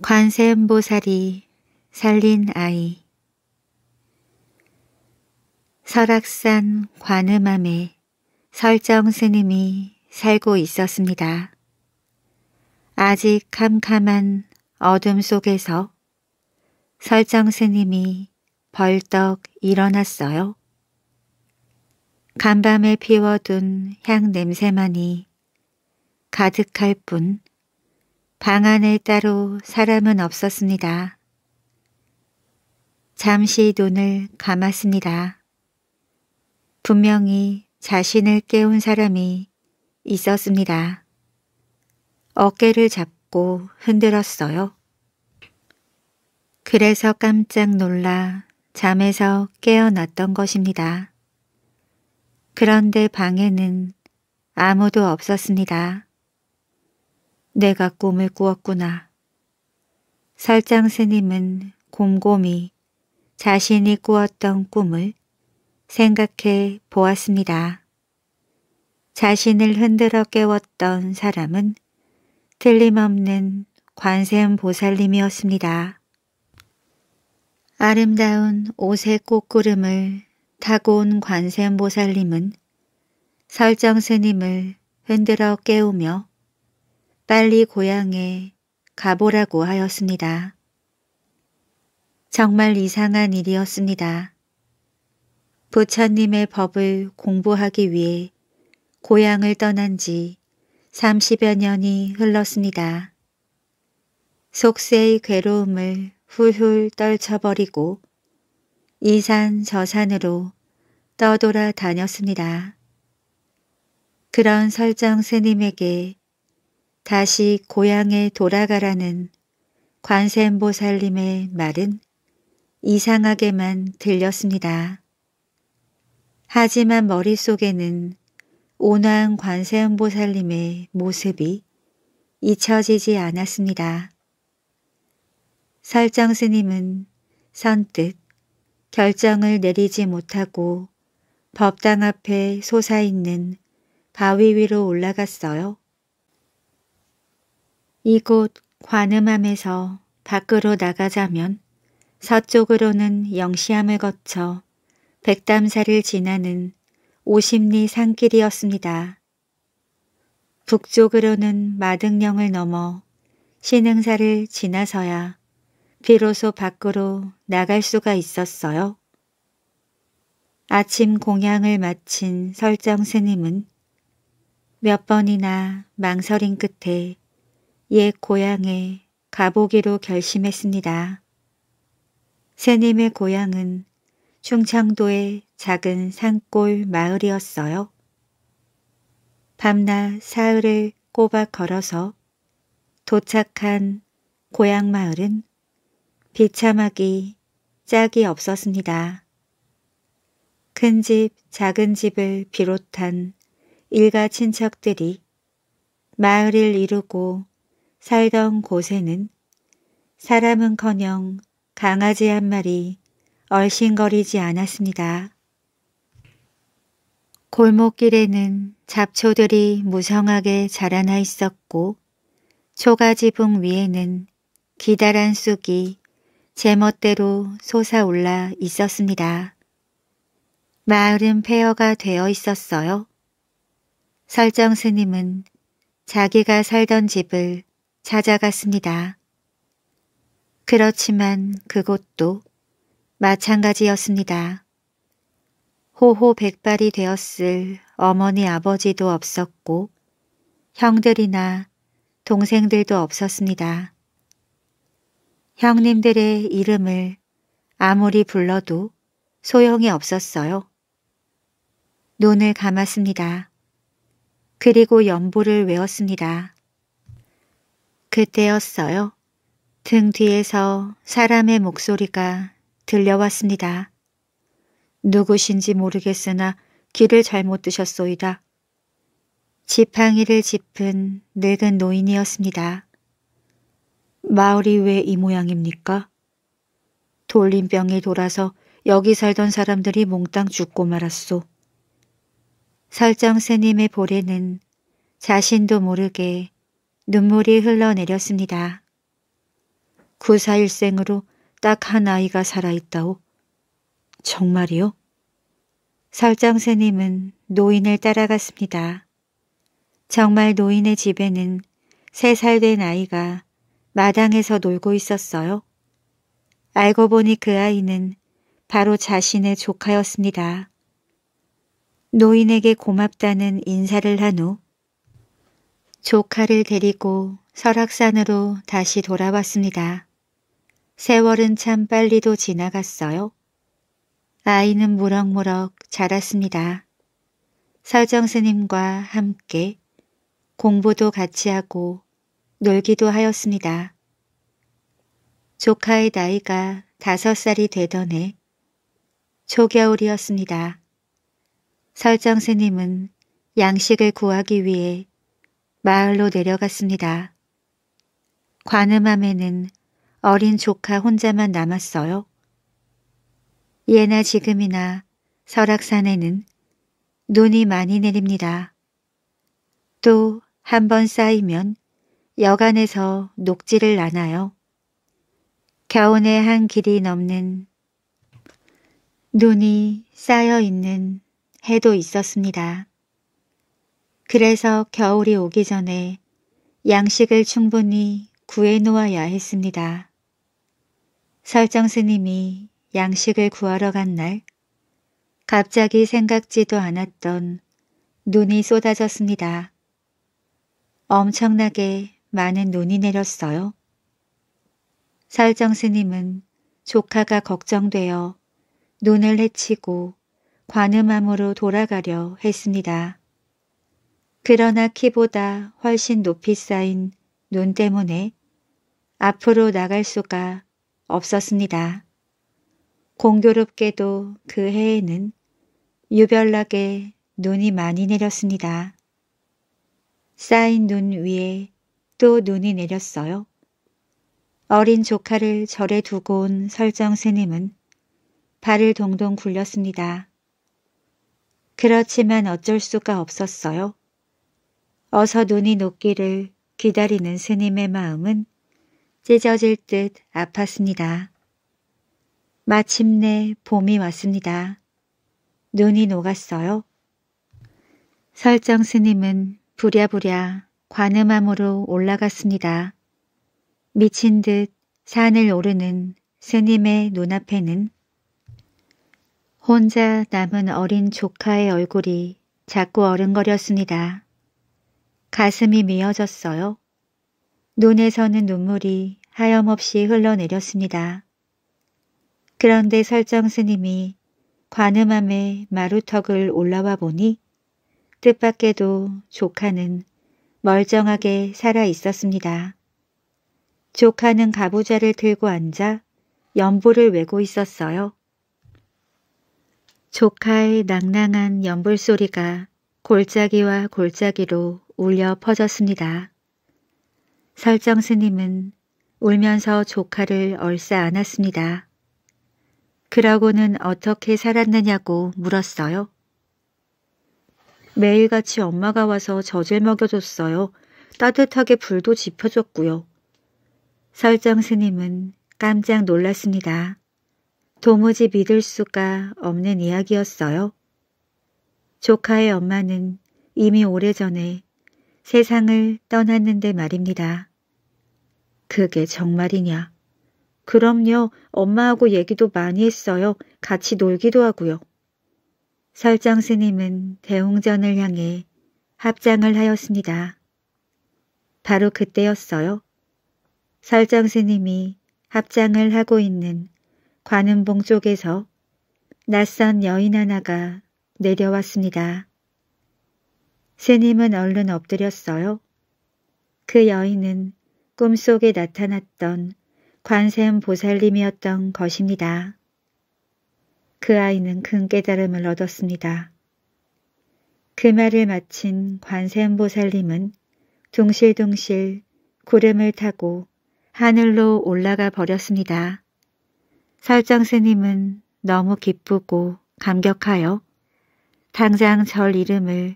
관세음보살이 살린 아이 설악산 관음암에 설정 스님이 살고 있었습니다. 아직 캄캄한 어둠 속에서 설정 스님이 벌떡 일어났어요. 간밤에 피워둔 향 냄새만이 가득할 뿐방 안에 따로 사람은 없었습니다. 잠시 눈을 감았습니다. 분명히 자신을 깨운 사람이 있었습니다. 어깨를 잡고 흔들었어요. 그래서 깜짝 놀라 잠에서 깨어났던 것입니다. 그런데 방에는 아무도 없었습니다. 내가 꿈을 꾸었구나. 설장 스님은 곰곰이 자신이 꾸었던 꿈을 생각해 보았습니다. 자신을 흔들어 깨웠던 사람은 틀림없는 관세음보살님이었습니다. 아름다운 옷의 꽃구름을 타고 온 관세음보살님은 설정 스님을 흔들어 깨우며 빨리 고향에 가보라고 하였습니다. 정말 이상한 일이었습니다. 부처님의 법을 공부하기 위해 고향을 떠난 지 30여 년이 흘렀습니다. 속세의 괴로움을 훌훌 떨쳐버리고 이산 저산으로 떠돌아 다녔습니다. 그런 설정 스님에게 다시 고향에 돌아가라는 관세음보살님의 말은 이상하게만 들렸습니다. 하지만 머릿속에는 온화한 관세음보살님의 모습이 잊혀지지 않았습니다. 설장 스님은 선뜻 결정을 내리지 못하고 법당 앞에 솟아있는 바위 위로 올라갔어요. 이곳 관음함에서 밖으로 나가자면 서쪽으로는 영시암을 거쳐 백담사를 지나는 오십리 산길이었습니다. 북쪽으로는 마등령을 넘어 신흥사를 지나서야 비로소 밖으로 나갈 수가 있었어요. 아침 공양을 마친 설정 스님은 몇 번이나 망설인 끝에 옛고향을 가보기로 결심했습니다. 새님의 고향은 충청도의 작은 산골 마을이었어요. 밤낮 사흘을 꼬박 걸어서 도착한 고향 마을은 비참하기 짝이 없었습니다. 큰 집, 작은 집을 비롯한 일가 친척들이 마을을 이루고 살던 곳에는 사람은커녕 강아지 한 마리 얼씬거리지 않았습니다. 골목길에는 잡초들이 무성하게 자라나 있었고 초가지붕 위에는 기다란 쑥이 제멋대로 솟아올라 있었습니다. 마을은 폐허가 되어 있었어요. 설정 스님은 자기가 살던 집을 찾아갔습니다. 그렇지만 그곳도 마찬가지였습니다. 호호백발이 되었을 어머니 아버지도 없었고 형들이나 동생들도 없었습니다. 형님들의 이름을 아무리 불러도 소용이 없었어요. 눈을 감았습니다. 그리고 연보를 외웠습니다. 그때였어요. 등 뒤에서 사람의 목소리가 들려왔습니다. 누구신지 모르겠으나 길을 잘못 드셨소이다. 지팡이를 짚은 늙은 노인이었습니다. 마을이 왜 이 모양입니까? 돌림병이 돌아서 여기 살던 사람들이 몽땅 죽고 말았소. 설정스님의 볼에는 자신도 모르게 눈물이 흘러내렸습니다. 구사일생으로 딱 한 아이가 살아있다오. 정말이요? 설정새님은 노인을 따라갔습니다. 정말 노인의 집에는 세 살된 아이가 마당에서 놀고 있었어요. 알고 보니 그 아이는 바로 자신의 조카였습니다. 노인에게 고맙다는 인사를 한후 조카를 데리고 설악산으로 다시 돌아왔습니다. 세월은 참 빨리도 지나갔어요. 아이는 무럭무럭 자랐습니다. 서정 스님과 함께 공부도 같이 하고 놀기도 하였습니다. 조카의 나이가 다섯 살이 되던 해 초겨울이었습니다. 설정 스님은 양식을 구하기 위해 마을로 내려갔습니다. 관음함에는 어린 조카 혼자만 남았어요. 예나 지금이나 설악산에는 눈이 많이 내립니다. 또 한 번 쌓이면 여간에서 녹지를 나나요. 겨운의 한 길이 넘는 눈이 쌓여 있는 해도 있었습니다. 그래서 겨울이 오기 전에 양식을 충분히 구해 놓아야 했습니다. 설정 스님이 양식을 구하러 간 날 갑자기 생각지도 않았던 눈이 쏟아졌습니다. 엄청나게 많은 눈이 내렸어요. 설정 스님은 조카가 걱정되어 눈을 헤치고 관음암으로 돌아가려 했습니다. 그러나 키보다 훨씬 높이 쌓인 눈 때문에 앞으로 나갈 수가 없었습니다. 공교롭게도 그 해에는 유별나게 눈이 많이 내렸습니다. 쌓인 눈 위에 또 눈이 내렸어요. 어린 조카를 절에 두고 온 설정 스님은 발을 동동 굴렸습니다. 그렇지만 어쩔 수가 없었어요. 어서 눈이 녹기를 기다리는 스님의 마음은 찢어질 듯 아팠습니다. 마침내 봄이 왔습니다. 눈이 녹았어요. 설정 스님은 부랴부랴 관음암으로 올라갔습니다. 미친 듯 산을 오르는 스님의 눈앞에는 혼자 남은 어린 조카의 얼굴이 자꾸 어른거렸습니다. 가슴이 미어졌어요. 눈에서는 눈물이 하염없이 흘러내렸습니다. 그런데 설정 스님이 관음함에 마루턱을 올라와 보니 뜻밖에도 조카는 멀쩡하게 살아 있었습니다. 조카는 가부좌를 들고 앉아 연보를 외고 있었어요. 조카의 낭낭한 연불 소리가 골짜기와 골짜기로 울려 퍼졌습니다. 설정 스님은 울면서 조카를 얼싸 안았습니다. 그러고는 어떻게 살았느냐고 물었어요. 매일같이 엄마가 와서 젖을 먹여줬어요. 따뜻하게 불도 지펴줬고요. 설정 스님은 깜짝 놀랐습니다. 도무지 믿을 수가 없는 이야기였어요. 조카의 엄마는 이미 오래전에 세상을 떠났는데 말입니다. 그게 정말이냐? 그럼요. 엄마하고 얘기도 많이 했어요. 같이 놀기도 하고요. 설장 스님은 대웅전을 향해 합장을 하였습니다. 바로 그때였어요. 설장 스님이 합장을 하고 있는 관음봉 쪽에서 낯선 여인 하나가 내려왔습니다. 새님은 얼른 엎드렸어요. 그 여인은 꿈속에 나타났던 관세음 보살님이었던 것입니다. 그 아이는 큰 깨달음을 얻었습니다. 그 말을 마친 관세음 보살님은 둥실둥실 구름을 타고 하늘로 올라가 버렸습니다. 설정 스님은 너무 기쁘고 감격하여 당장 절 이름을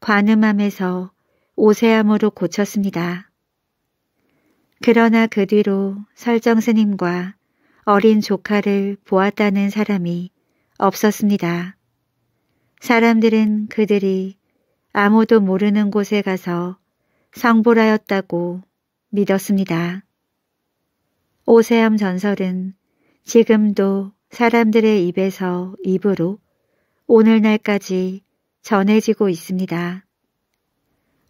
관음함에서 오세함으로 고쳤습니다. 그러나 그 뒤로 설정 스님과 어린 조카를 보았다는 사람이 없었습니다. 사람들은 그들이 아무도 모르는 곳에 가서 성불하였다고 믿었습니다. 오세암 전설은 지금도 사람들의 입에서 입으로 오늘날까지 전해지고 있습니다.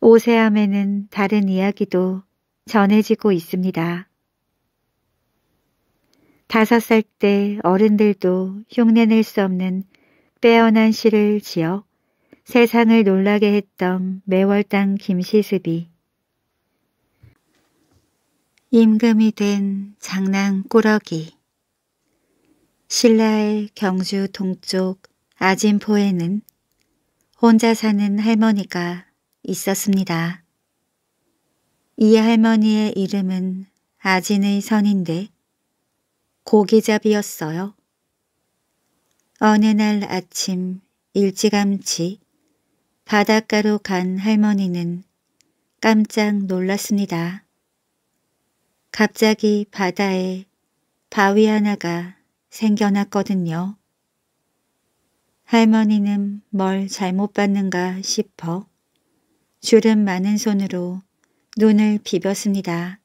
오세암에는 다른 이야기도 전해지고 있습니다. 다섯 살 때 어른들도 흉내낼 수 없는 빼어난 시를 지어 세상을 놀라게 했던 매월당 김시습이 임금이 된 장난 꾸러기 신라의 경주 동쪽 아진포에는 혼자 사는 할머니가 있었습니다. 이 할머니의 이름은 아진의 선인데 고기잡이였어요. 어느 날 아침 일찌감치 바닷가로 간 할머니는 깜짝 놀랐습니다. 갑자기 바다에 바위 하나가 생겨났거든요. 할머니는 뭘 잘못 봤는가 싶어 주름 많은 손으로 눈을 비볐습니다.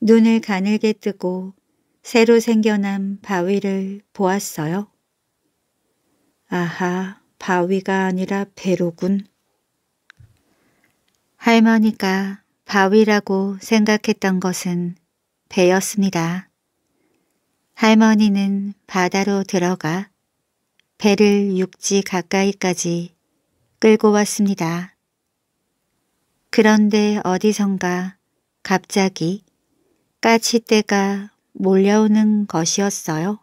눈을 가늘게 뜨고 새로 생겨난 바위를 보았어요. 아하, 바위가 아니라 배로군. 할머니가 바위라고 생각했던 것은 배였습니다. 할머니는 바다로 들어가 배를 육지 가까이까지 끌고 왔습니다. 그런데 어디선가 갑자기 까치떼가 몰려오는 것이었어요.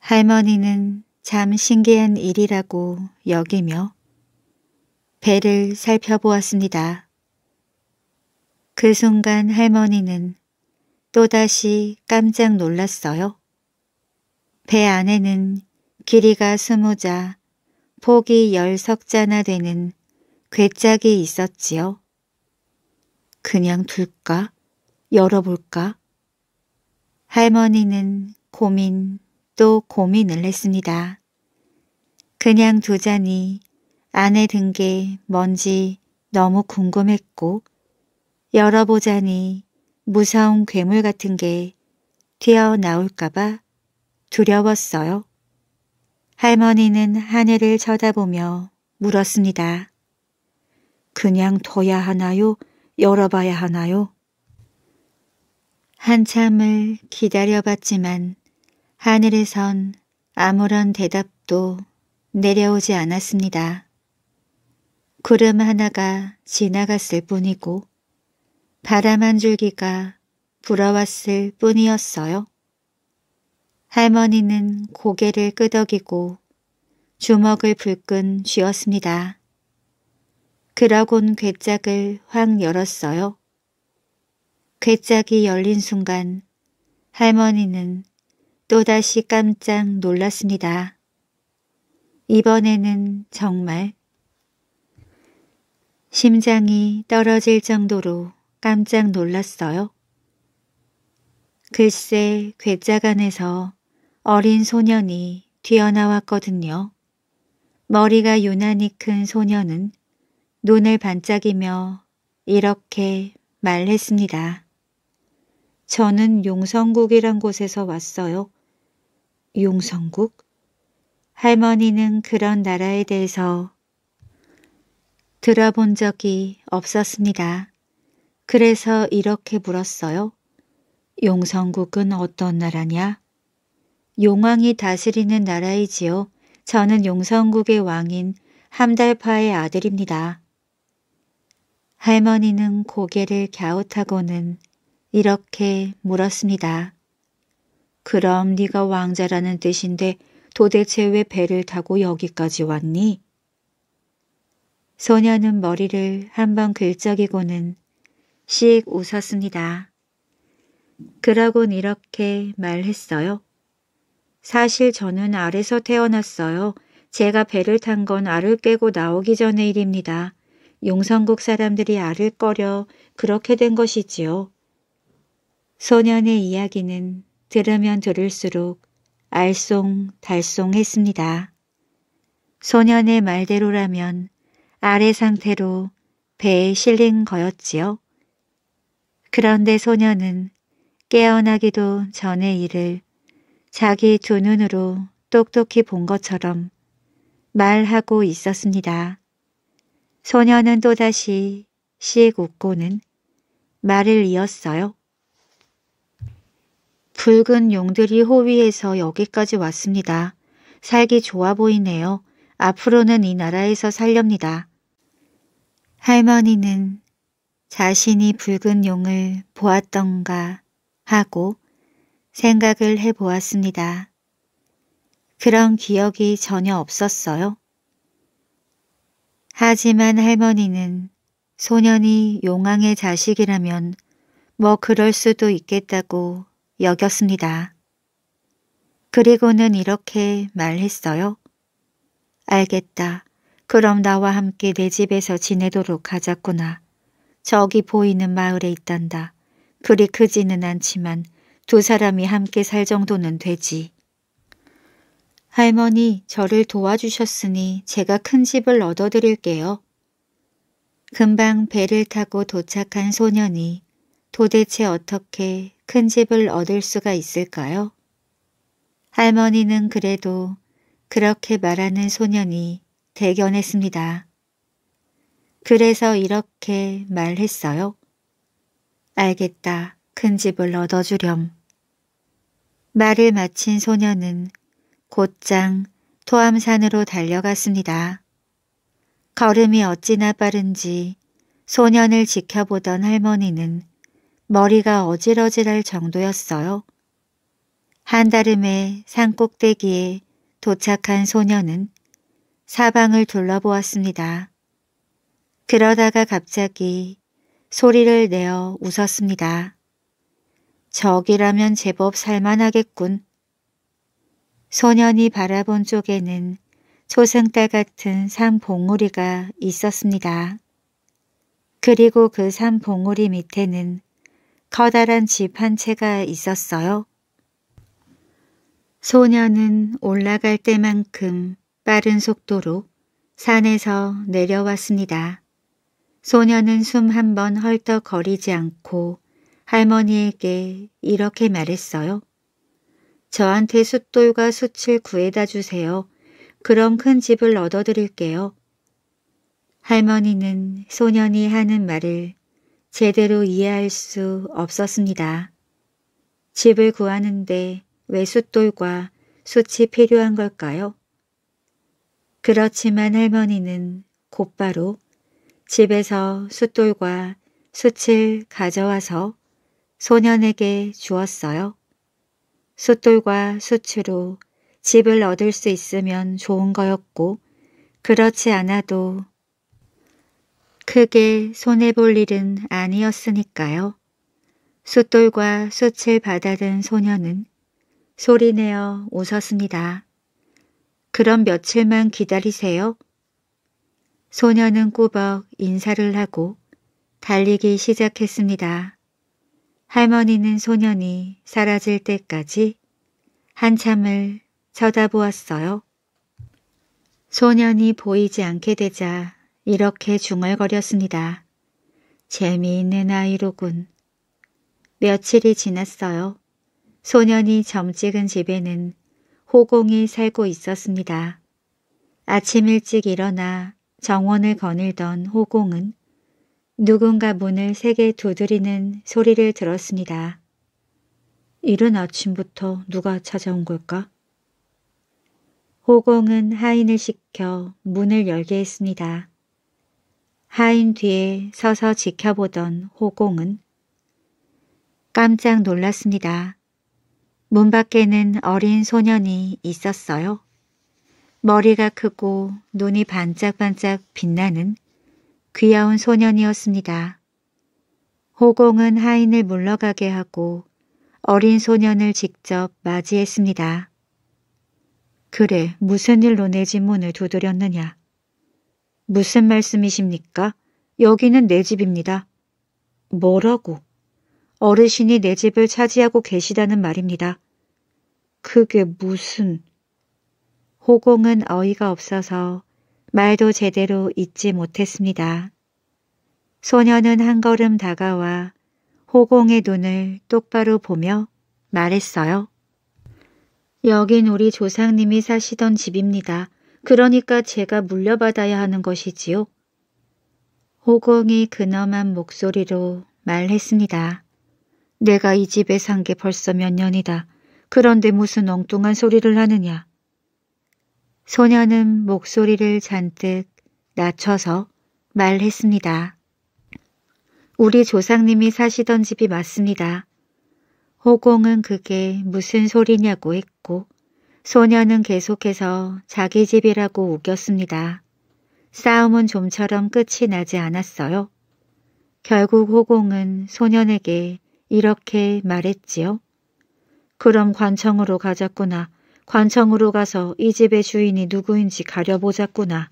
할머니는 참 신기한 일이라고 여기며 배를 살펴보았습니다. 그 순간 할머니는 또다시 깜짝 놀랐어요. 배 안에는 길이가 스무자 폭이 열 석자나 되는 괴짝이 있었지요. 그냥 둘까? 열어볼까? 할머니는 고민 또 고민을 했습니다. 그냥 두자니 안에 든 게 뭔지 너무 궁금했고 열어보자니 무서운 괴물 같은 게 튀어나올까봐 두려웠어요. 할머니는 하늘을 쳐다보며 물었습니다. 그냥 둬야 하나요? 열어봐야 하나요? 한참을 기다려봤지만 하늘에선 아무런 대답도 내려오지 않았습니다. 구름 하나가 지나갔을 뿐이고 바람 한 줄기가 불어왔을 뿐이었어요. 할머니는 고개를 끄덕이고 주먹을 불끈 쥐었습니다. 그러곤 괴짝을 확 열었어요. 괴짝이 열린 순간 할머니는 또다시 깜짝 놀랐습니다. 이번에는 정말 심장이 떨어질 정도로 깜짝 놀랐어요. 글쎄 괴짝 안에서 어린 소년이 뛰어나왔거든요 머리가 유난히 큰 소년은 눈을 반짝이며 이렇게 말했습니다. 저는 용성국이란 곳에서 왔어요. 용성국? 할머니는 그런 나라에 대해서 들어본 적이 없었습니다. 그래서 이렇게 물었어요. 용성국은 어떤 나라냐? 용왕이 다스리는 나라이지요. 저는 용성국의 왕인 함달파의 아들입니다. 할머니는 고개를 갸웃하고는 이렇게 물었습니다. 그럼 네가 왕자라는 뜻인데 도대체 왜 배를 타고 여기까지 왔니? 소녀는 머리를 한 번 긁적이고는 씩 웃었습니다. 그러곤 이렇게 말했어요. 사실 저는 알에서 태어났어요. 제가 배를 탄 건 알을 깨고 나오기 전의 일입니다. 용성국 사람들이 알을 꺼려 그렇게 된 것이지요. 소년의 이야기는 들으면 들을수록 알쏭달쏭했습니다. 소년의 말대로라면 알의 상태로 배에 실린 거였지요. 그런데 소년은 깨어나기도 전의 일을 자기 두 눈으로 똑똑히 본 것처럼 말하고 있었습니다. 소녀는 또다시 씩 웃고는 말을 이었어요. 붉은 용들이 호위해서 여기까지 왔습니다. 살기 좋아 보이네요. 앞으로는 이 나라에서 살렵니다. 할머니는 자신이 붉은 용을 보았던가 하고 생각을 해보았습니다. 그런 기억이 전혀 없었어요. 하지만 할머니는 소년이 용왕의 자식이라면 뭐 그럴 수도 있겠다고 여겼습니다. 그리고는 이렇게 말했어요. 알겠다. 그럼 나와 함께 내 집에서 지내도록 하자꾸나. 저기 보이는 마을에 있단다. 그리 크지는 않지만 두 사람이 함께 살 정도는 되지. 할머니, 저를 도와주셨으니 제가 큰 집을 얻어드릴게요. 금방 배를 타고 도착한 소년이 도대체 어떻게 큰 집을 얻을 수가 있을까요? 할머니는 그래도 그렇게 말하는 소년이 대견했습니다. 그래서 이렇게 말했어요. 알겠다. 큰 집을 얻어주렴. 말을 마친 소녀는 곧장 토암산으로 달려갔습니다. 걸음이 어찌나 빠른지 소년을 지켜보던 할머니는 머리가 어질어질할 정도였어요. 한달음에 산꼭대기에 도착한 소년은 사방을 둘러보았습니다. 그러다가 갑자기 소리를 내어 웃었습니다. 적이라면 제법 살만하겠군. 소년이 바라본 쪽에는 초승달 같은 산봉우리가 있었습니다. 그리고 그 산봉우리 밑에는 커다란 집 한 채가 있었어요. 소년은 올라갈 때만큼 빠른 속도로 산에서 내려왔습니다. 소년은 숨한번 헐떡거리지 않고 할머니에게 이렇게 말했어요. 저한테 숫돌과 숯을 구해다 주세요. 그럼 큰 집을 얻어드릴게요. 할머니는 소년이 하는 말을 제대로 이해할 수 없었습니다. 집을 구하는데 왜 숫돌과 숯이 필요한 걸까요? 그렇지만 할머니는 곧바로 집에서 숫돌과 숯을 가져와서 소년에게 주었어요. 숫돌과 수추로 집을 얻을 수 있으면 좋은 거였고 그렇지 않아도 크게 손해볼 일은 아니었으니까요. 숫돌과 숯을 받아든 소년은 소리내어 웃었습니다. 그럼 며칠만 기다리세요. 소년은 꾸벅 인사를 하고 달리기 시작했습니다. 할머니는 소년이 사라질 때까지 한참을 쳐다보았어요. 소년이 보이지 않게 되자 이렇게 중얼거렸습니다. 재미있는 아이로군. 며칠이 지났어요. 소년이 점찍은 집에는 호공이 살고 있었습니다. 아침 일찍 일어나 정원을 거닐던 호공은 누군가 문을 세게 두드리는 소리를 들었습니다. 이른 아침부터 누가 찾아온 걸까? 호공은 하인을 시켜 문을 열게 했습니다. 하인 뒤에 서서 지켜보던 호공은 깜짝 놀랐습니다. 문 밖에는 어린 소년이 있었어요. 머리가 크고 눈이 반짝반짝 빛나는 귀여운 소년이었습니다. 호공은 하인을 물러가게 하고 어린 소년을 직접 맞이했습니다. 그래, 무슨 일로 내 집문을 두드렸느냐? 무슨 말씀이십니까? 여기는 내 집입니다. 뭐라고? 어르신이 내 집을 차지하고 계시다는 말입니다. 그게 무슨... 호공은 어이가 없어서 말도 제대로 잊지 못했습니다. 소녀는 한 걸음 다가와 호공의 눈을 똑바로 보며 말했어요. 여긴 우리 조상님이 사시던 집입니다. 그러니까 제가 물려받아야 하는 것이지요. 호공이 근엄한 목소리로 말했습니다. 내가 이 집에 산 게 벌써 몇 년이다. 그런데 무슨 엉뚱한 소리를 하느냐. 소녀는 목소리를 잔뜩 낮춰서 말했습니다. 우리 조상님이 사시던 집이 맞습니다. 호공은 그게 무슨 소리냐고 했고 소녀는 계속해서 자기 집이라고 우겼습니다. 싸움은 좀처럼 끝이 나지 않았어요. 결국 호공은 소년에게 이렇게 말했지요. 그럼 관청으로 가자꾸나 관청으로 가서 이 집의 주인이 누구인지 가려보자꾸나.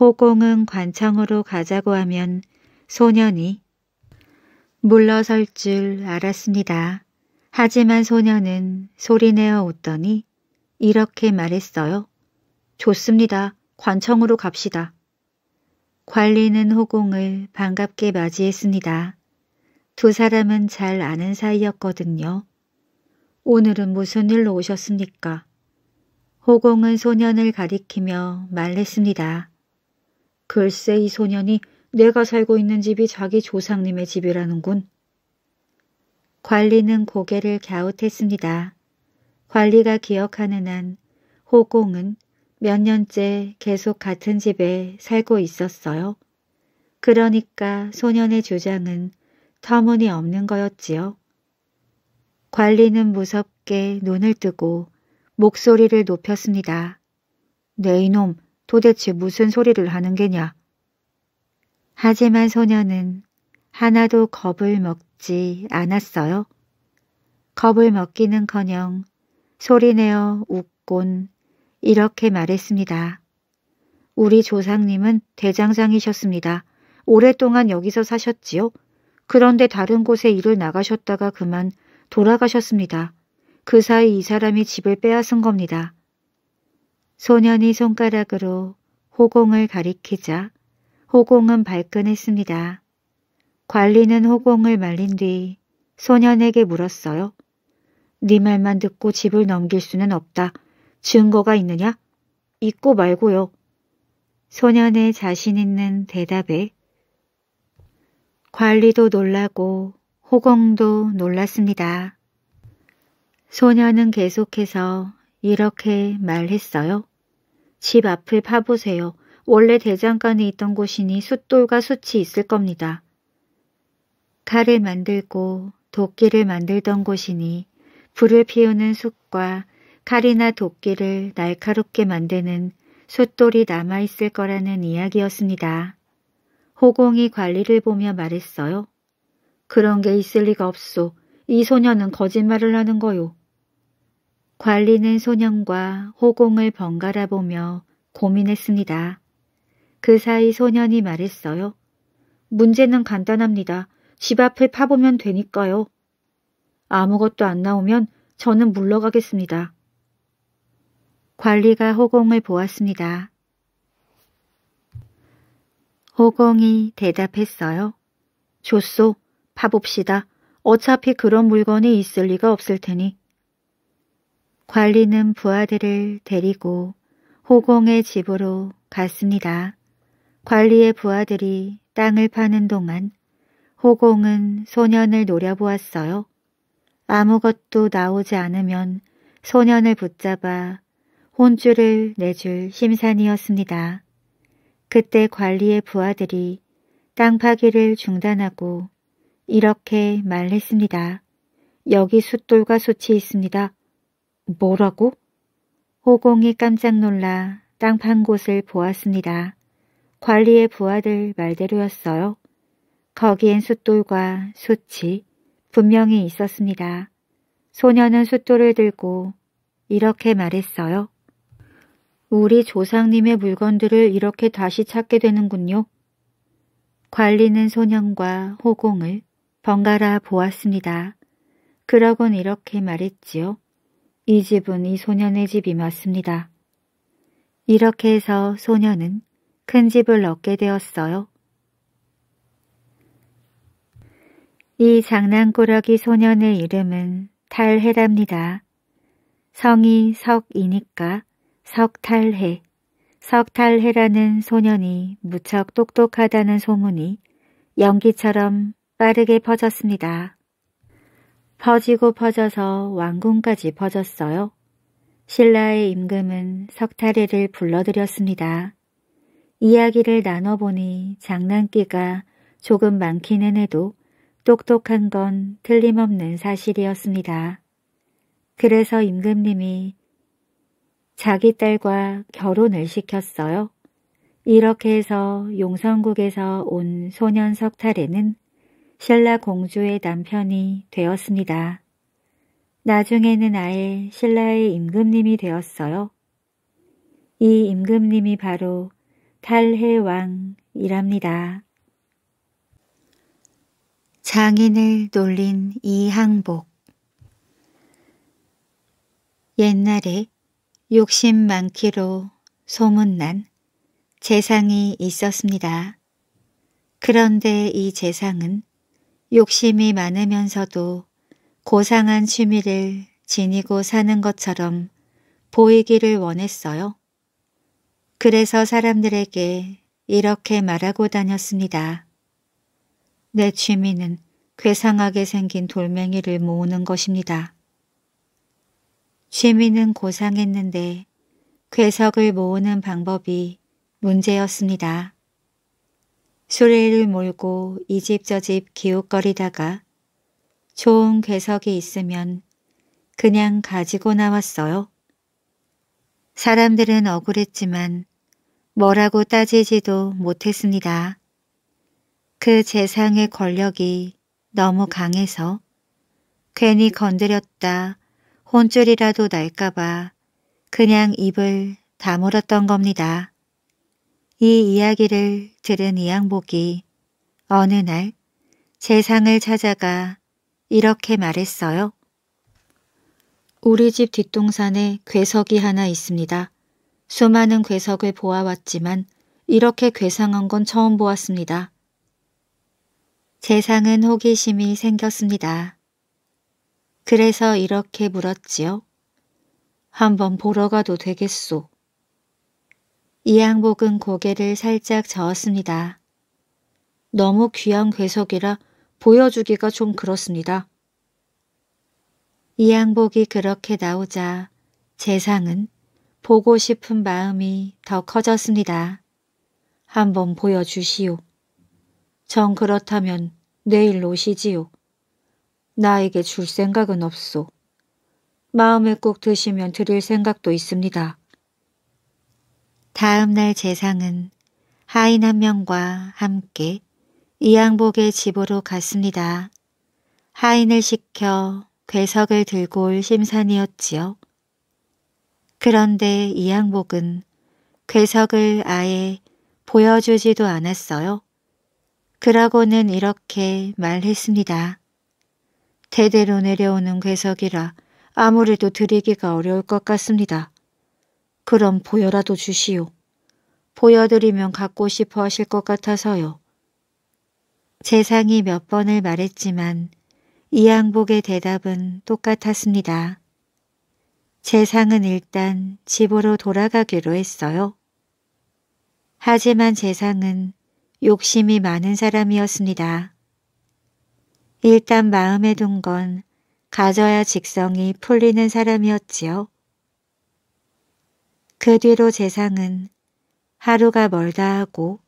호공은 관청으로 가자고 하면 소년이 물러설 줄 알았습니다. 하지만 소년은 소리내어 웃더니 이렇게 말했어요. 좋습니다. 관청으로 갑시다. 관리는 호공을 반갑게 맞이했습니다. 두 사람은 잘 아는 사이였거든요. 오늘은 무슨 일로 오셨습니까? 호공은 소년을 가리키며 말했습니다. 글쎄 이 소년이 내가 살고 있는 집이 자기 조상님의 집이라는군. 관리는 고개를 갸웃했습니다. 관리가 기억하는 한 호공은 몇 년째 계속 같은 집에 살고 있었어요. 그러니까 소년의 주장은 터무니없는 거였지요. 관리는 무섭게 눈을 뜨고 목소리를 높였습니다. 네 이놈 도대체 무슨 소리를 하는 게냐. 하지만 소녀는 하나도 겁을 먹지 않았어요. 겁을 먹기는커녕 소리내어 웃곤 이렇게 말했습니다. 우리 조상님은 대장장이셨습니다. 오랫동안 여기서 사셨지요. 그런데 다른 곳에 일을 나가셨다가 그만 돌아가셨습니다. 그 사이 이 사람이 집을 빼앗은 겁니다. 소년이 손가락으로 호공을 가리키자 호공은 발끈했습니다. 관리는 호공을 말린 뒤 소년에게 물었어요. 네 말만 듣고 집을 넘길 수는 없다. 증거가 있느냐? 있고 말고요. 소년의 자신 있는 대답에 관리도 놀라고 호공도 놀랐습니다. 소녀는 계속해서 이렇게 말했어요. 집 앞을 파보세요. 원래 대장간에 있던 곳이니 숫돌과 숯이 있을 겁니다. 칼을 만들고 도끼를 만들던 곳이니 불을 피우는 숯과 칼이나 도끼를 날카롭게 만드는 숫돌이 남아있을 거라는 이야기였습니다. 호공이 관리를 보며 말했어요. 그런 게 있을 리가 없소. 이 소년은 거짓말을 하는 거요. 관리는 소년과 호공을 번갈아 보며 고민했습니다. 그 사이 소년이 말했어요. 문제는 간단합니다. 집 앞을 파보면 되니까요. 아무것도 안 나오면 저는 물러가겠습니다. 관리가 호공을 보았습니다. 호공이 대답했어요. 좋소. 가봅시다 어차피 그런 물건이 있을 리가 없을 테니. 관리는 부하들을 데리고 호공의 집으로 갔습니다. 관리의 부하들이 땅을 파는 동안 호공은 소년을 노려보았어요. 아무것도 나오지 않으면 소년을 붙잡아 혼쭐을 내줄 심산이었습니다. 그때 관리의 부하들이 땅 파기를 중단하고 이렇게 말했습니다. 여기 숫돌과 솥이 있습니다. 뭐라고? 호공이 깜짝 놀라 땅 판 곳을 보았습니다. 관리의 부하들 말대로였어요. 거기엔 숫돌과 솥이 분명히 있었습니다. 소녀는 숫돌을 들고 이렇게 말했어요. 우리 조상님의 물건들을 이렇게 다시 찾게 되는군요. 관리는 소년과 호공을 번갈아 보았습니다. 그러곤 이렇게 말했지요. 이 집은 이 소년의 집이 맞습니다. 이렇게 해서 소년은 큰 집을 얻게 되었어요. 이 장난꾸러기 소년의 이름은 탈해랍니다 성이 석이니까 석탈해. 석탈해라는 소년이 무척 똑똑하다는 소문이 연기처럼 빠르게 퍼졌습니다. 퍼지고 퍼져서 왕궁까지 퍼졌어요. 신라의 임금은 석탈해를 불러들였습니다. 이야기를 나눠보니 장난기가 조금 많기는 해도 똑똑한 건 틀림없는 사실이었습니다. 그래서 임금님이 자기 딸과 결혼을 시켰어요. 이렇게 해서 용성국에서 온 소년 석탈해는 신라 공주의 남편이 되었습니다. 나중에는 아예 신라의 임금님이 되었어요. 이 임금님이 바로 탈해왕이랍니다. 장인을 놀린 이 항복 옛날에 욕심 많기로 소문난 재상이 있었습니다. 그런데 이 재상은 욕심이 많으면서도 고상한 취미를 지니고 사는 것처럼 보이기를 원했어요. 그래서 사람들에게 이렇게 말하고 다녔습니다. 내 취미는 괴상하게 생긴 돌멩이를 모으는 것입니다. 취미는 고상했는데 괴석을 모으는 방법이 문제였습니다. 수레를 몰고 이 집저집 기웃거리다가 좋은 괴석이 있으면 그냥 가지고 나왔어요. 사람들은 억울했지만 뭐라고 따지지도 못했습니다. 그 재상의 권력이 너무 강해서 괜히 건드렸다 혼쭐이라도 날까봐 그냥 입을 다물었던 겁니다. 이 이야기를 들은 이양복이 어느 날 세상을 찾아가 이렇게 말했어요. 우리 집 뒷동산에 괴석이 하나 있습니다. 수많은 괴석을 보아왔지만 이렇게 괴상한 건 처음 보았습니다. 세상은 호기심이 생겼습니다. 그래서 이렇게 물었지요. 한번 보러 가도 되겠소. 이양복은 고개를 살짝 저었습니다. 너무 귀한 괴석이라 보여주기가 좀 그렇습니다. 이양복이 그렇게 나오자 재상은 보고 싶은 마음이 더 커졌습니다. 한번 보여주시오. 전 그렇다면 내일 오시지요. 나에게 줄 생각은 없소. 마음에 꼭 드시면 드릴 생각도 있습니다. 다음 날 재상은 하인 한 명과 함께 이양복의 집으로 갔습니다. 하인을 시켜 괴석을 들고 올 심산이었지요. 그런데 이양복은 괴석을 아예 보여주지도 않았어요. 그러고는 이렇게 말했습니다. 대대로 내려오는 괴석이라 아무래도 드리기가 어려울 것 같습니다. 그럼 보여라도 주시오. 보여드리면 갖고 싶어 하실 것 같아서요. 재상이 몇 번을 말했지만 이양복의 대답은 똑같았습니다. 재상은 일단 집으로 돌아가기로 했어요. 하지만 재상은 욕심이 많은 사람이었습니다. 일단 마음에 둔 건 가져야 직성이 풀리는 사람이었지요. 그 뒤로 재상은 하루가 멀다 하고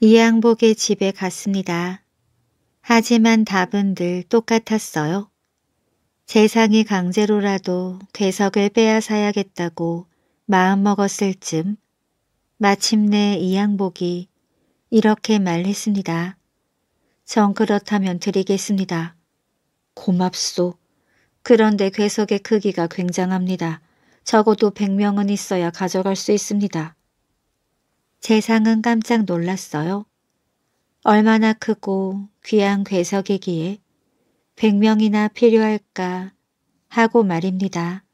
이양복의 집에 갔습니다. 하지만 답은 늘 똑같았어요. 재상이 강제로라도 괴석을 빼앗아야겠다고 마음먹었을 즈음 마침내 이양복이 이렇게 말했습니다. 정 그렇다면 드리겠습니다. 고맙소. 그런데 괴석의 크기가 굉장합니다. 적어도 100명은 있어야 가져갈 수 있습니다. 재상은 깜짝 놀랐어요. 얼마나 크고 귀한 괴석이기에 100명이나 필요할까 하고 말입니다.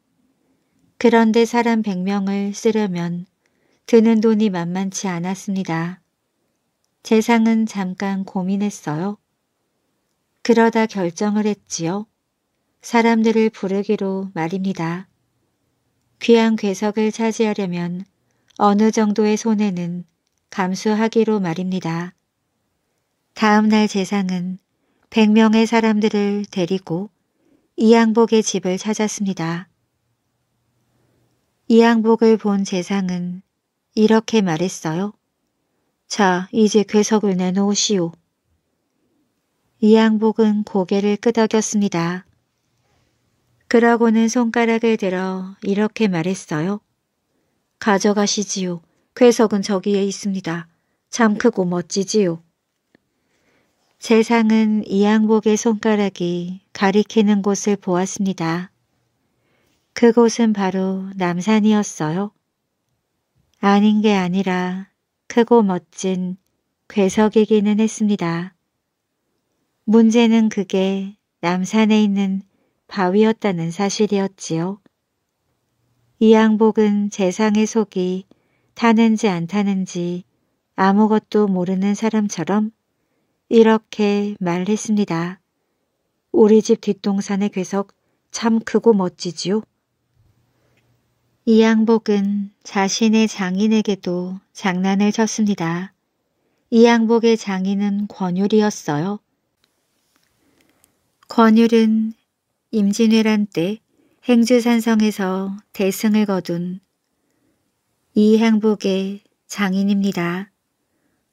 그런데 사람 100명을 쓰려면 드는 돈이 만만치 않았습니다. 재상은 잠깐 고민했어요. 그러다 결정을 했지요. 사람들을 부르기로 말입니다. 귀한 괴석을 차지하려면 어느 정도의 손해는 감수하기로 말입니다. 다음 날 재상은 100명의 사람들을 데리고 이양복의 집을 찾았습니다. 이양복을 본 재상은 이렇게 말했어요. 자, 이제 괴석을 내놓으시오. 이양복은 고개를 끄덕였습니다. 그러고는 손가락을 들어 이렇게 말했어요. 가져가시지요. 괴석은 저기에 있습니다. 참 크고 멋지지요. 세상은 이양복의 손가락이 가리키는 곳을 보았습니다. 그곳은 바로 남산이었어요. 아닌 게 아니라 크고 멋진 괴석이기는 했습니다. 문제는 그게 남산에 있는 바위였다는 사실이었지요. 이양복은 재상의 속이 타는지 안 타는지 아무것도 모르는 사람처럼 이렇게 말했습니다. 우리 집 뒷동산의 괴석 참 크고 멋지지요. 이양복은 자신의 장인에게도 장난을 쳤습니다. 이양복의 장인은 권율이었어요. 권율은 임진왜란 때 행주산성에서 대승을 거둔 이항복의 장인입니다.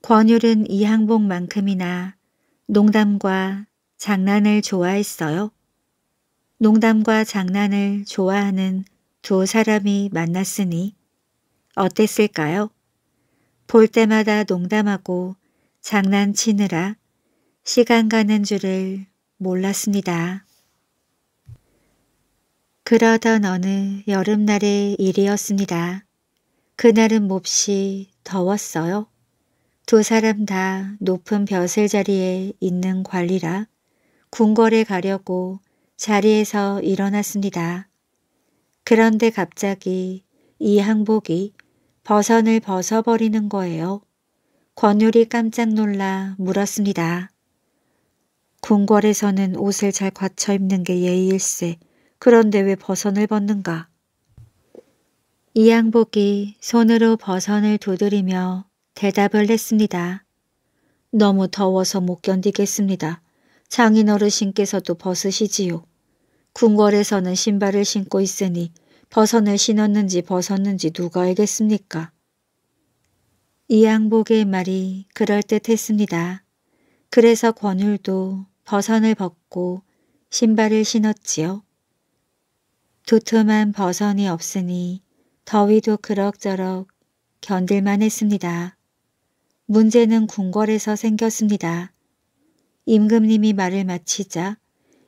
권율은 이항복만큼이나 농담과 장난을 좋아했어요. 농담과 장난을 좋아하는 두 사람이 만났으니 어땠을까요? 볼 때마다 농담하고 장난치느라 시간 가는 줄을 몰랐습니다. 그러던 어느 여름날의 일이었습니다. 그날은 몹시 더웠어요. 두 사람 다 높은 벼슬 자리에 있는 관리라 궁궐에 가려고 자리에서 일어났습니다. 그런데 갑자기 이 항복이 버선을 벗어버리는 거예요. 권율이 깜짝 놀라 물었습니다. 궁궐에서는 옷을 잘 갖춰 입는 게 예의일세. 그런데 왜 버선을 벗는가? 이양복이 손으로 버선을 두드리며 대답을 했습니다. 너무 더워서 못 견디겠습니다. 장인 어르신께서도 벗으시지요. 궁궐에서는 신발을 신고 있으니 버선을 신었는지 벗었는지 누가 알겠습니까? 이양복의 말이 그럴듯했습니다. 그래서 권율도 버선을 벗고 신발을 신었지요. 두툼한 버선이 없으니 더위도 그럭저럭 견딜만 했습니다. 문제는 궁궐에서 생겼습니다. 임금님이 말을 마치자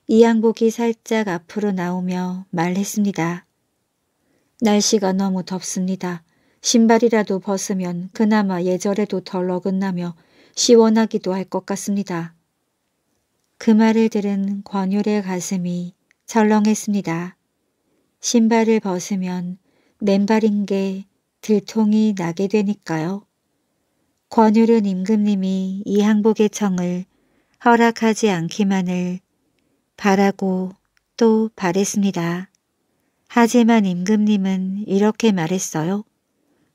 이양복이 살짝 앞으로 나오며 말했습니다. 날씨가 너무 덥습니다. 신발이라도 벗으면 그나마 예절에도 덜 어긋나며 시원하기도 할 것 같습니다. 그 말을 들은 권율의 가슴이 철렁했습니다. 신발을 벗으면 맨발인 게 들통이 나게 되니까요. 권율은 임금님이 이 항복의 청을 허락하지 않기만을 바라고 또 바랬습니다. 하지만 임금님은 이렇게 말했어요.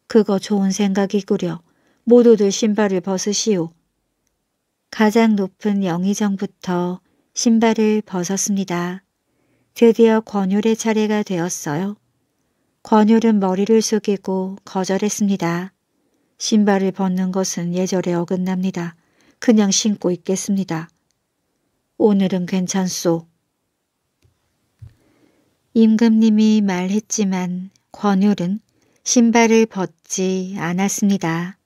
그거 좋은 생각이구려. 모두들 신발을 벗으시오. 가장 높은 영의정부터 신발을 벗었습니다. 드디어 권율의 차례가 되었어요. 권율은 머리를 숙이고 거절했습니다. 신발을 벗는 것은 예절에 어긋납니다. 그냥 신고 있겠습니다. 오늘은 괜찮소. 임금님이 말했지만 권율은 신발을 벗지 않았습니다.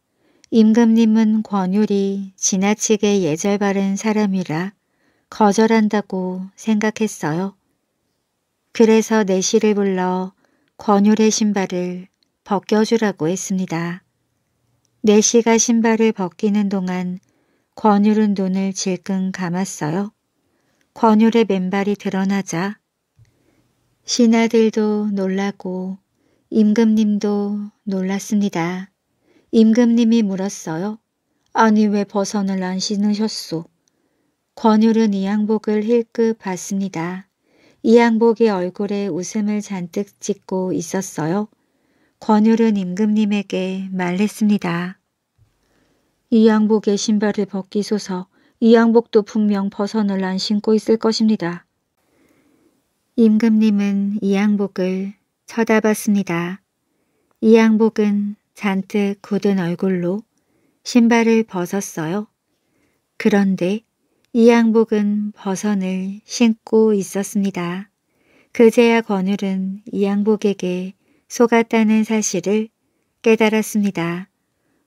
임금님은 권율이 지나치게 예절 바른 사람이라 거절한다고 생각했어요. 그래서 내시를 불러 권율의 신발을 벗겨주라고 했습니다. 내시가 신발을 벗기는 동안 권율은 눈을 질끈 감았어요. 권율의 맨발이 드러나자 신하들도 놀라고 임금님도 놀랐습니다. 임금님이 물었어요. 아니 왜벗어을안 신으셨소? 권율은 이 양복을 힐끗 봤습니다. 이양복의 얼굴에 웃음을 잔뜩 짓고 있었어요. 권율은 임금님에게 말했습니다. 이양복의 신발을 벗기소서 이양복도 분명 벗어을안 신고 있을 것입니다. 임금님은 이양복을 쳐다봤습니다. 이양복은 잔뜩 굳은 얼굴로 신발을 벗었어요. 그런데 이양복은 버선을 신고 있었습니다. 그제야 권율은 이양복에게 속았다는 사실을 깨달았습니다.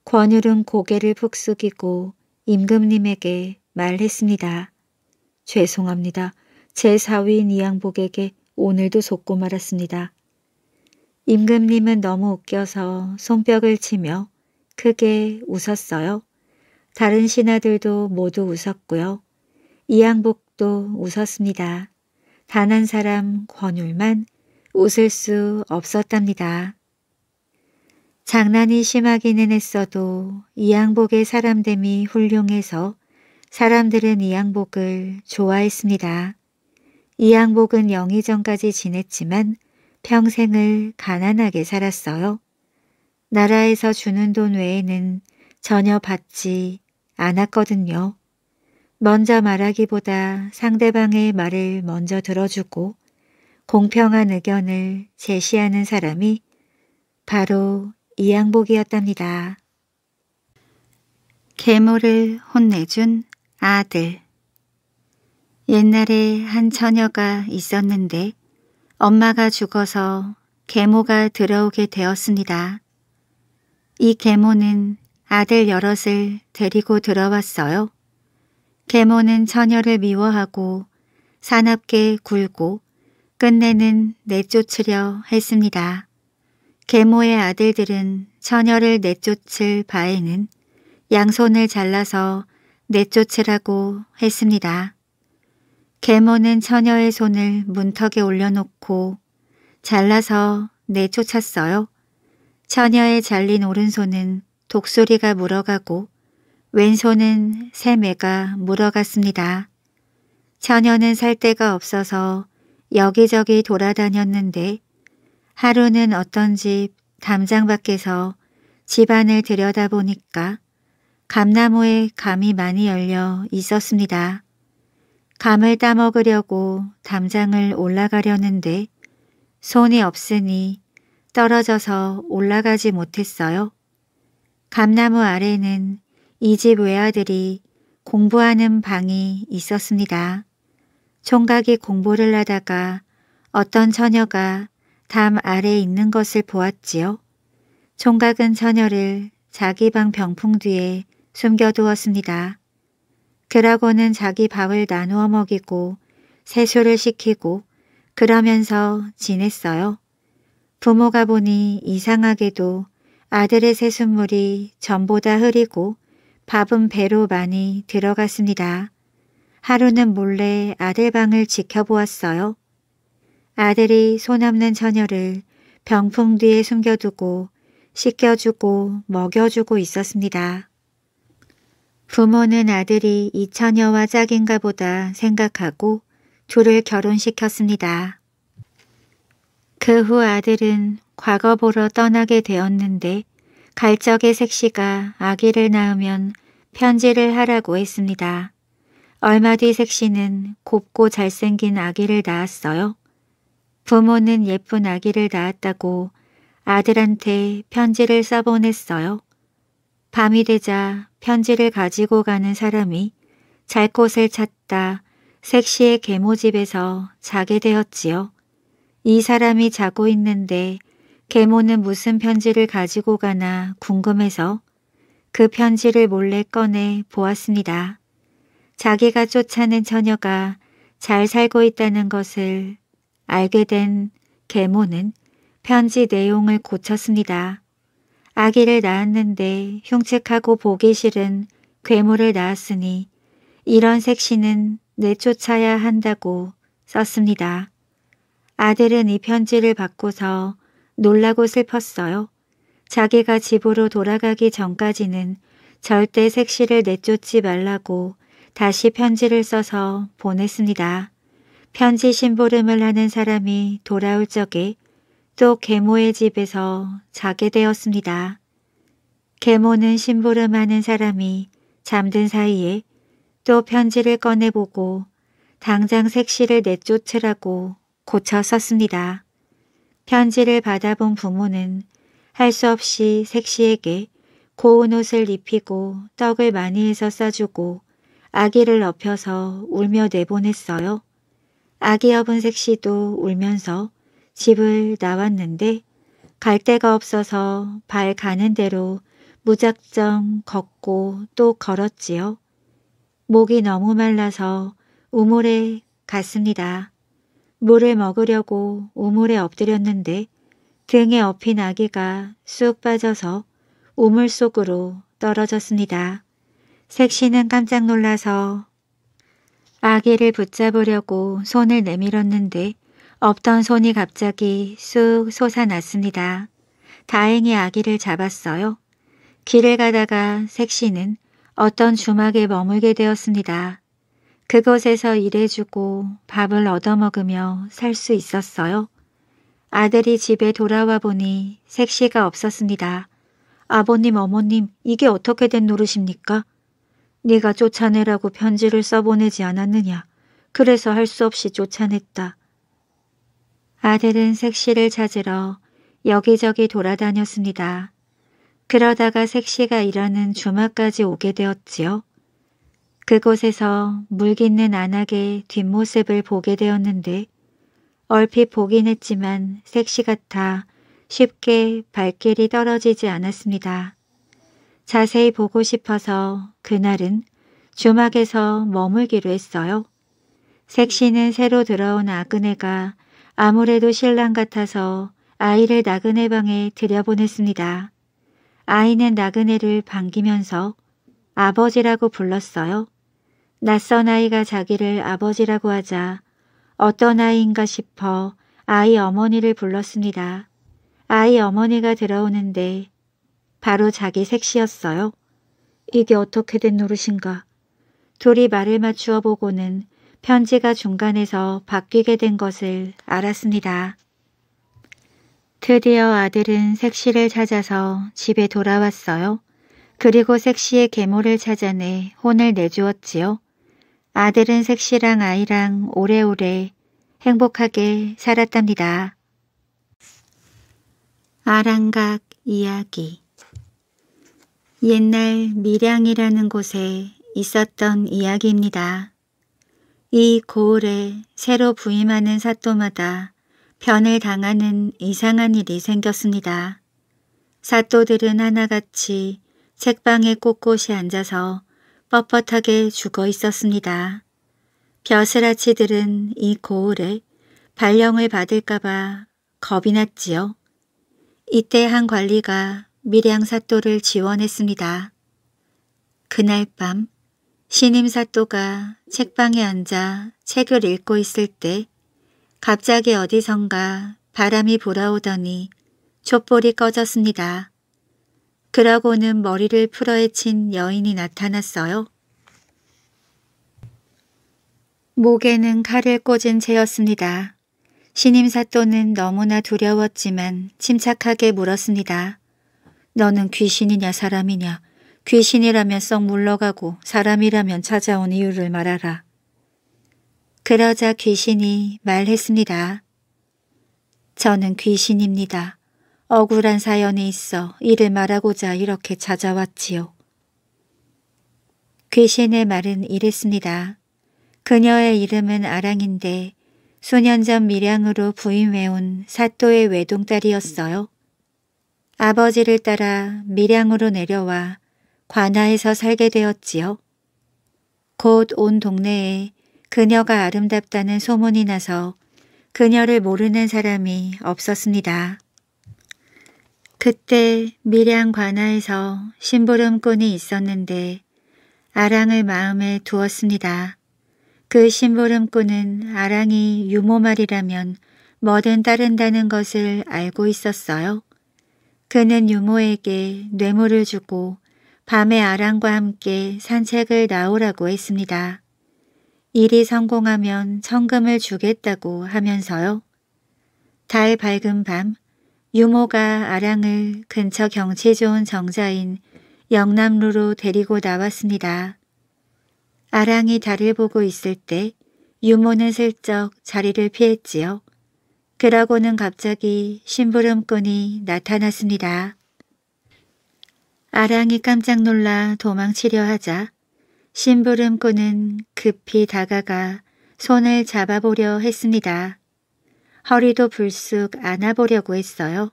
권율은 고개를 푹 숙이고 임금님에게 말했습니다. 죄송합니다. 제 사위인 이양복에게 오늘도 속고 말았습니다. 임금님은 너무 웃겨서 손뼉을 치며 크게 웃었어요. 다른 신하들도 모두 웃었고요. 이양복도 웃었습니다. 단 한 사람 권율만 웃을 수 없었답니다. 장난이 심하기는 했어도 이양복의 사람됨이 훌륭해서 사람들은 이양복을 좋아했습니다. 이양복은 영의전까지 지냈지만 평생을 가난하게 살았어요. 나라에서 주는 돈 외에는 전혀 받지 않았거든요. 먼저 말하기보다 상대방의 말을 먼저 들어주고 공평한 의견을 제시하는 사람이 바로 이양복이었답니다. 계모를 혼내준 아들 옛날에 한 처녀가 있었는데 엄마가 죽어서 계모가 들어오게 되었습니다. 이 계모는 아들 여럿을 데리고 들어왔어요. 계모는 처녀를 미워하고 사납게 굴고 끝내는 내쫓으려 했습니다. 계모의 아들들은 처녀를 내쫓을 바에는 양손을 잘라서 내쫓으라고 했습니다. 계모는 처녀의 손을 문턱에 올려놓고 잘라서 내쫓았어요. 처녀의 잘린 오른손은 독수리가 물어가고 왼손은 세매가 물어갔습니다. 처녀는 살 데가 없어서 여기저기 돌아다녔는데 하루는 어떤 집 담장 밖에서 집안을 들여다보니까 감나무에 감이 많이 열려 있었습니다. 감을 따먹으려고 담장을 올라가려는데 손이 없으니 떨어져서 올라가지 못했어요. 감나무 아래는 이집 외아들이 공부하는 방이 있었습니다. 총각이 공부를 하다가 어떤 처녀가 담 아래 있는 것을 보았지요. 총각은 처녀를 자기 방 병풍 뒤에 숨겨두었습니다. 그러고는 자기 밥을 나누어 먹이고 세수를 시키고 그러면서 지냈어요. 부모가 보니 이상하게도 아들의 새순물이 전보다 흐리고 밥은 배로 많이 들어갔습니다. 하루는 몰래 아들 방을 지켜보았어요. 아들이 손 없는 처녀를 병풍 뒤에 숨겨두고 씻겨주고 먹여주고 있었습니다. 부모는 아들이 이 처녀와 짝인가 보다 생각하고 둘을 결혼시켰습니다. 그 후 아들은 과거 보러 떠나게 되었는데 갈적의 색시가 아기를 낳으면 편지를 하라고 했습니다. 얼마 뒤 색시는 곱고 잘생긴 아기를 낳았어요. 부모는 예쁜 아기를 낳았다고 아들한테 편지를 써보냈어요. 밤이 되자 편지를 가지고 가는 사람이 잘 곳을 찾다 색시의 계모집에서 자게 되었지요. 이 사람이 자고 있는데 계모는 무슨 편지를 가지고 가나 궁금해서 그 편지를 몰래 꺼내 보았습니다. 자기가 쫓아낸 처녀가 잘 살고 있다는 것을 알게 된 계모는 편지 내용을 고쳤습니다. 아기를 낳았는데 흉측하고 보기 싫은 괴물을 낳았으니 이런 색시는 내쫓아야 한다고 썼습니다. 아들은 이 편지를 받고서 놀라고 슬펐어요. 자기가 집으로 돌아가기 전까지는 절대 색시를 내쫓지 말라고 다시 편지를 써서 보냈습니다. 편지 심부름을 하는 사람이 돌아올 적에 또 계모의 집에서 자게 되었습니다. 계모는 심부름하는 사람이 잠든 사이에 또 편지를 꺼내보고 당장 색시를 내쫓으라고 고쳐 썼습니다. 편지를 받아본 부모는 할 수 없이 색시에게 고운 옷을 입히고 떡을 많이 해서 싸주고 아기를 업혀서 울며 내보냈어요. 아기 업은 색시도 울면서 집을 나왔는데 갈 데가 없어서 발 가는 대로 무작정 걷고 또 걸었지요. 목이 너무 말라서 우물에 갔습니다. 물을 먹으려고 우물에 엎드렸는데 등에 업힌 아기가 쑥 빠져서 우물 속으로 떨어졌습니다. 색시는 깜짝 놀라서 아기를 붙잡으려고 손을 내밀었는데 없던 손이 갑자기 쑥 솟아났습니다. 다행히 아기를 잡았어요. 길을 가다가 색시는 어떤 주막에 머물게 되었습니다. 그곳에서 일해주고 밥을 얻어먹으며 살 수 있었어요. 아들이 집에 돌아와 보니 색시가 없었습니다. 아버님, 어머님, 이게 어떻게 된 노릇입니까? 네가 쫓아내라고 편지를 써보내지 않았느냐. 그래서 할 수 없이 쫓아냈다. 아들은 색시를 찾으러 여기저기 돌아다녔습니다. 그러다가 색시가 일하는 주막까지 오게 되었지요. 그곳에서 물깃는 안악의 뒷모습을 보게 되었는데 얼핏 보긴 했지만 섹시 같아 쉽게 발길이 떨어지지 않았습니다. 자세히 보고 싶어서 그날은 주막에서 머물기로 했어요. 섹시는 새로 들어온 아그네가 아무래도 신랑 같아서 아이를 나그네 방에 들여보냈습니다. 아이는 나그네를 반기면서 아버지라고 불렀어요. 낯선 아이가 자기를 아버지라고 하자 어떤 아이인가 싶어 아이 어머니를 불렀습니다. 아이 어머니가 들어오는데 바로 자기 색시였어요. 이게 어떻게 된 노릇인가. 둘이 말을 맞추어 보고는 편지가 중간에서 바뀌게 된 것을 알았습니다. 드디어 아들은 색시를 찾아서 집에 돌아왔어요. 그리고 색시의 계모를 찾아내 혼을 내주었지요. 아들은 색시랑 아이랑 오래오래 행복하게 살았답니다. 아랑각 이야기 옛날 밀양이라는 곳에 있었던 이야기입니다. 이 고을에 새로 부임하는 사또마다 변을 당하는 이상한 일이 생겼습니다. 사또들은 하나같이 책방에 꼿꼿이 앉아서 뻣뻣하게 죽어 있었습니다. 벼슬아치들은 이 고을에 발령을 받을까봐 겁이 났지요. 이때 한 관리가 밀양 사또를 지원했습니다. 그날 밤 신임 사또가 책방에 앉아 책을 읽고 있을 때 갑자기 어디선가 바람이 불어오더니 촛불이 꺼졌습니다. 그러고는 머리를 풀어헤친 여인이 나타났어요. 목에는 칼을 꽂은 채였습니다. 신임 사또는 너무나 두려웠지만 침착하게 물었습니다. 너는 귀신이냐 사람이냐 귀신이라면 썩 물러가고 사람이라면 찾아온 이유를 말하라. 그러자 귀신이 말했습니다. 저는 귀신입니다. 억울한 사연이 있어 이를 말하고자 이렇게 찾아왔지요. 귀신의 말은 이랬습니다. 그녀의 이름은 아랑인데 수년 전 밀양으로 부임해온 사또의 외동딸이었어요. 아버지를 따라 밀양으로 내려와 관아에서 살게 되었지요. 곧 온 동네에 그녀가 아름답다는 소문이 나서 그녀를 모르는 사람이 없었습니다. 그때 밀양 관하에서 심부름꾼이 있었는데 아랑을 마음에 두었습니다. 그 심부름꾼은 아랑이 유모말이라면 뭐든 따른다는 것을 알고 있었어요. 그는 유모에게 뇌물을 주고 밤에 아랑과 함께 산책을 나오라고 했습니다. 일이 성공하면 성금을 주겠다고 하면서요. 달 밝은 밤 유모가 아랑을 근처 경치 좋은 정자인 영남루로 데리고 나왔습니다. 아랑이 달을 보고 있을 때 유모는 슬쩍 자리를 피했지요. 그러고는 갑자기 심부름꾼이 나타났습니다. 아랑이 깜짝 놀라 도망치려 하자 심부름꾼은 급히 다가가 손을 잡아보려 했습니다. 허리도 불쑥 안아보려고 했어요.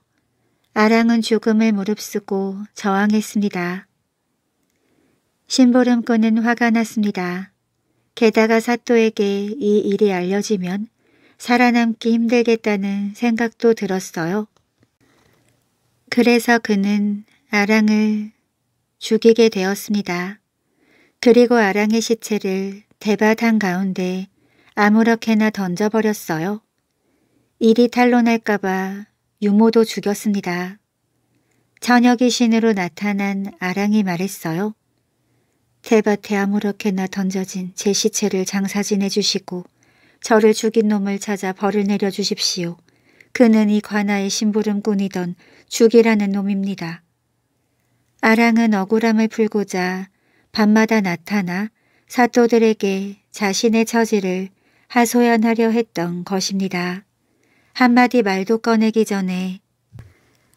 아랑은 죽음을 무릅쓰고 저항했습니다. 심보름꾼은 화가 났습니다. 게다가 사또에게 이 일이 알려지면 살아남기 힘들겠다는 생각도 들었어요. 그래서 그는 아랑을 죽이게 되었습니다. 그리고 아랑의 시체를 대바탕 가운데 아무렇게나 던져버렸어요. 일이 탄로날까봐 유모도 죽였습니다. 저녁이 신으로 나타난 아랑이 말했어요. 대밭에 아무렇게나 던져진 제 시체를 장사지내 주시고 저를 죽인 놈을 찾아 벌을 내려주십시오. 그는 이 관아의 심부름꾼이던 죽이라는 놈입니다. 아랑은 억울함을 풀고자 밤마다 나타나 사또들에게 자신의 처지를 하소연하려 했던 것입니다. 한마디 말도 꺼내기 전에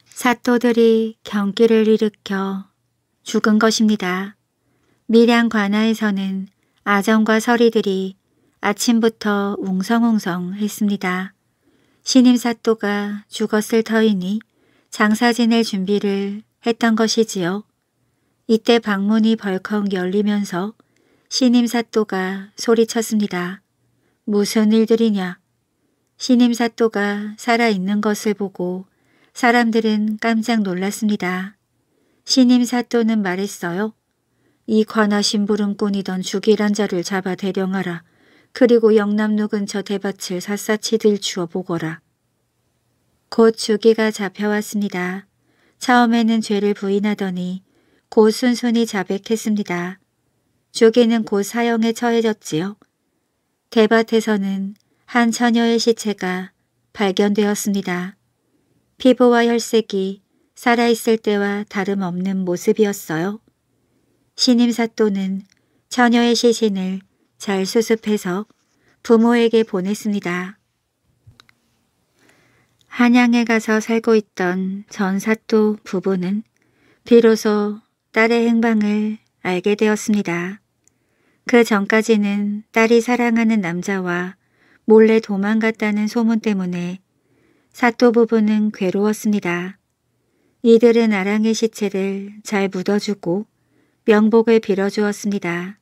사또들이 경기를 일으켜 죽은 것입니다. 미량 관하에서는 아정과 서리들이 아침부터 웅성웅성 했습니다. 신임 사또가 죽었을 터이니 장사 지낼 준비를 했던 것이지요. 이때 방문이 벌컥 열리면서 신임 사또가 소리쳤습니다. 무슨 일들이냐? 신임 사또가 살아있는 것을 보고 사람들은 깜짝 놀랐습니다. 신임 사또는 말했어요. 이 관하신 부름꾼이던 죽이란 자를 잡아 대령하라. 그리고 영남루 근처 대밭을 샅샅이 들추어 보거라. 곧 주기가 잡혀왔습니다. 처음에는 죄를 부인하더니 곧 순순히 자백했습니다. 주기는 곧 사형에 처해졌지요. 대밭에서는 한 처녀의 시체가 발견되었습니다. 피부와 혈색이 살아있을 때와 다름없는 모습이었어요. 신임 사또는 처녀의 시신을 잘 수습해서 부모에게 보냈습니다. 한양에 가서 살고 있던 전 사또 부부는 비로소 딸의 행방을 알게 되었습니다. 그 전까지는 딸이 사랑하는 남자와 몰래 도망갔다는 소문 때문에 사또 부부는 괴로웠습니다. 이들은 아랑의 시체를 잘 묻어주고 명복을 빌어주었습니다.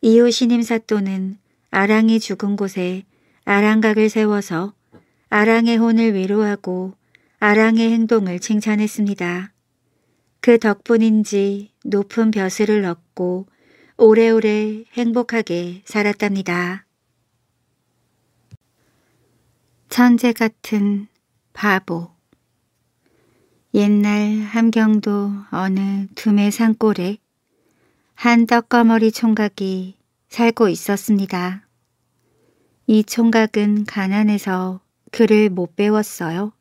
이후 신임 사또는 아랑이 죽은 곳에 아랑각을 세워서 아랑의 혼을 위로하고 아랑의 행동을 칭찬했습니다. 그 덕분인지 높은 벼슬을 얻고 오래오래 행복하게 살았답니다. 천재 같은 바보. 옛날 함경도 어느 두메 산골에 한 떡거머리 총각이 살고 있었습니다. 이 총각은 가난해서 글을 못 배웠어요.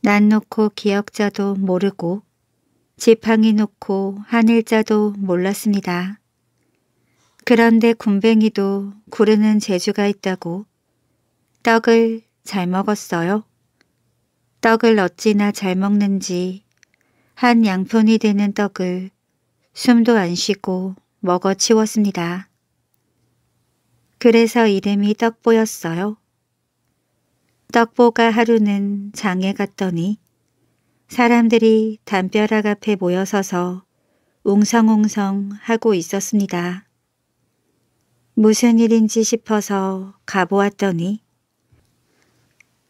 난 놓고 기억자도 모르고 지팡이 놓고 하늘자도 몰랐습니다. 그런데 군뱅이도 구르는 재주가 있다고 떡을 잘 먹었어요? 떡을 어찌나 잘 먹는지 한 양푼이 되는 떡을 숨도 안 쉬고 먹어 치웠습니다. 그래서 이름이 떡보였어요. 떡보가 하루는 장에 갔더니 사람들이 담벼락 앞에 모여서서 웅성웅성 하고 있었습니다. 무슨 일인지 싶어서 가보았더니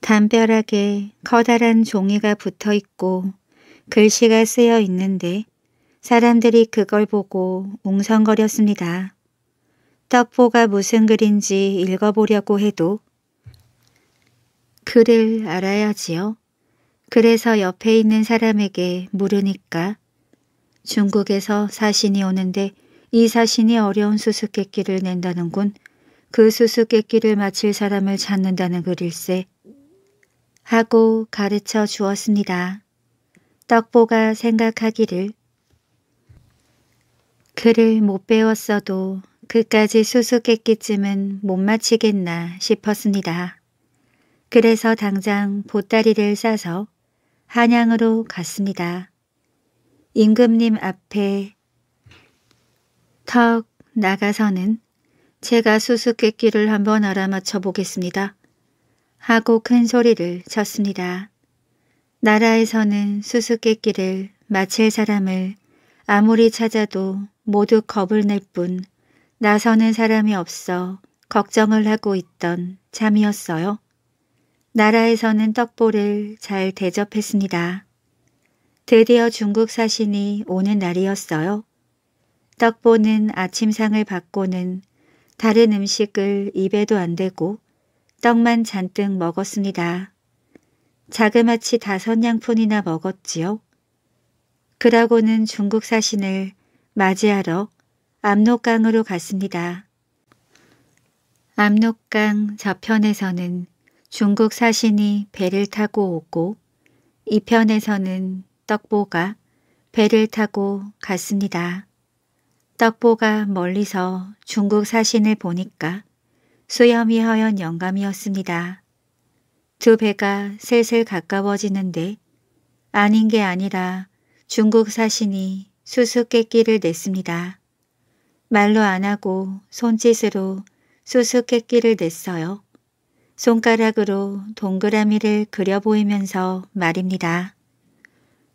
담벼락에 커다란 종이가 붙어 있고 글씨가 쓰여 있는데 사람들이 그걸 보고 웅성거렸습니다. 떡보가 무슨 글인지 읽어보려고 해도 글을 알아야지요. 그래서 옆에 있는 사람에게 물으니까 중국에서 사신이 오는데 이 사신이 어려운 수수께끼를 낸다는군. 그 수수께끼를 맞힐 사람을 찾는다는 글일세. 하고 가르쳐 주었습니다. 떡보가 생각하기를 그를 못 배웠어도 그까지 수수께끼쯤은 못 마치겠나 싶었습니다. 그래서 당장 보따리를 싸서 한양으로 갔습니다. 임금님 앞에 턱 나가서는 제가 수수께끼를 한번 알아맞혀 보겠습니다. 하고 큰 소리를 쳤습니다. 나라에서는 수수께끼를 마칠 사람을 아무리 찾아도 모두 겁을 낼 뿐 나서는 사람이 없어 걱정을 하고 있던 참이었어요. 나라에서는 떡보를잘 대접했습니다. 드디어 중국 사신이 오는 날이었어요. 떡보는 아침상을 받고는 다른 음식을 입에도 안 대고 떡만 잔뜩 먹었습니다. 자그마치 다섯 양푼이나 먹었지요. 그러고는 중국 사신을 맞이하러 압록강으로 갔습니다. 압록강 저편에서는 중국 사신이 배를 타고 오고 이편에서는 떡보가 배를 타고 갔습니다. 떡보가 멀리서 중국 사신을 보니까 수염이 허연 영감이었습니다. 두 배가 슬슬 가까워지는데 아닌 게 아니라 중국 사신이 수수께끼를 냈습니다. 말로 안 하고 손짓으로 수수께끼를 냈어요. 손가락으로 동그라미를 그려 보이면서 말입니다.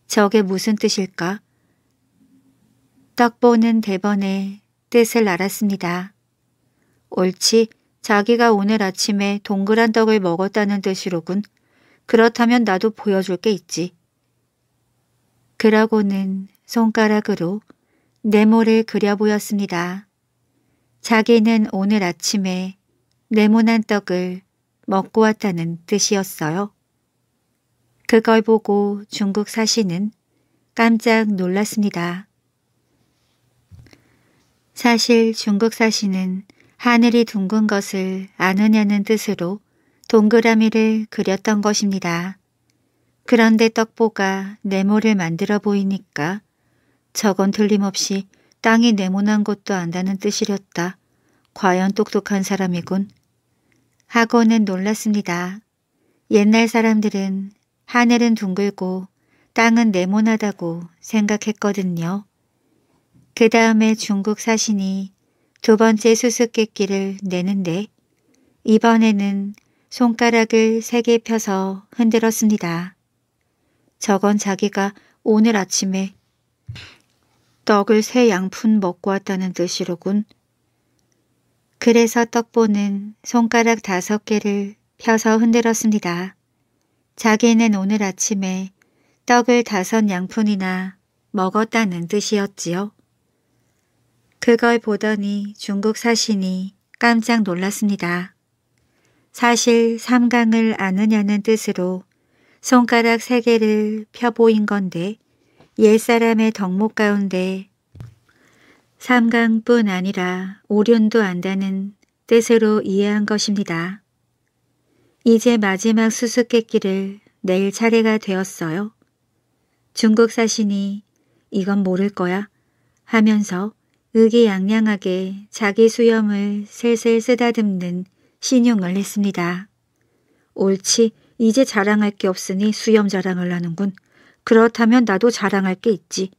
저게 무슨 뜻일까? 떡 보는 대번에 뜻을 알았습니다. 옳지 자기가 오늘 아침에 동그란 떡을 먹었다는 뜻이로군. 그렇다면 나도 보여줄 게 있지. 그러고는 손가락으로 네모를 그려 보였습니다. 자기는 오늘 아침에 네모난 떡을 먹고 왔다는 뜻이었어요. 그걸 보고 중국 사시는 깜짝 놀랐습니다. 사실 중국 사시는 하늘이 둥근 것을 아느냐는 뜻으로 동그라미를 그렸던 것입니다. 그런데 떡보가 네모를 만들어 보이니까 저건 틀림없이 땅이 네모난 것도 안다는 뜻이었다 과연 똑똑한 사람이군. 하고는 놀랐습니다. 옛날 사람들은 하늘은 둥글고 땅은 네모나다고 생각했거든요. 그 다음에 중국 사신이 두 번째 수수께끼를 내는데 이번에는 손가락을 세 개 펴서 흔들었습니다. 저건 자기가 오늘 아침에 떡을 세 양푼 먹고 왔다는 뜻이로군. 그래서 떡보는 손가락 다섯 개를 펴서 흔들었습니다. 자기는 오늘 아침에 떡을 다섯 양푼이나 먹었다는 뜻이었지요. 그걸 보더니 중국 사신이 깜짝 놀랐습니다. 사실 삼강을 아느냐는 뜻으로 손가락 세 개를 펴보인 건데 옛사람의 덕목 가운데 삼강뿐 아니라 오륜도 안다는 뜻으로 이해한 것입니다. 이제 마지막 수수께끼를 낼 차례가 되었어요. 중국 사신이 이건 모를 거야 하면서 의기양양하게 자기 수염을 셀셀 쓰다듬는 신용을 했습니다. 옳지, 이제 자랑할 게 없으니 수염 자랑을 하는군. 그렇다면 나도 자랑할 게 있지.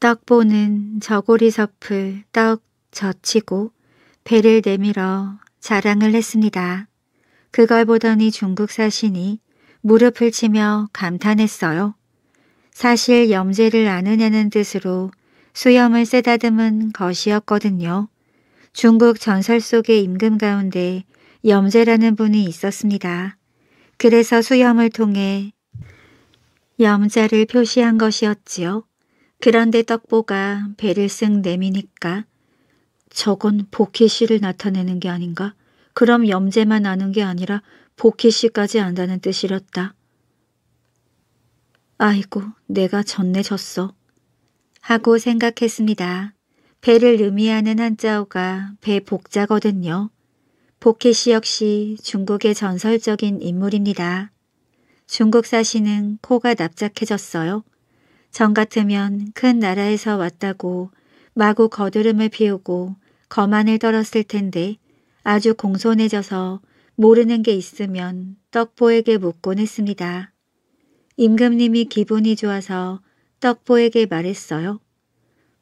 떡 보는 저고리 섭을 떡 젖히고 배를 내밀어 자랑을 했습니다. 그걸 보더니 중국 사신이 무릎을 치며 감탄했어요. 사실 염제를 안으냐는 뜻으로 수염을 쓰다듬은 것이었거든요. 중국 전설 속의 임금 가운데 염제라는 분이 있었습니다. 그래서 수염을 통해 염자를 표시한 것이었지요. 그런데 떡보가 배를 쓱 내미니까 저건 복희씨를 나타내는 게 아닌가? 그럼 염제만 아는 게 아니라 복희씨까지 안다는 뜻이었다. 아이고, 내가 전내 졌어. 하고 생각했습니다. 배를 의미하는 한자어가 배 복자거든요. 복희씨 역시 중국의 전설적인 인물입니다. 중국 사시는 코가 납작해졌어요. 전 같으면 큰 나라에서 왔다고 마구 거드름을 피우고 거만을 떨었을 텐데 아주 공손해져서 모르는 게 있으면 떡보에게 묻곤 했습니다. 임금님이 기분이 좋아서 떡보에게 말했어요.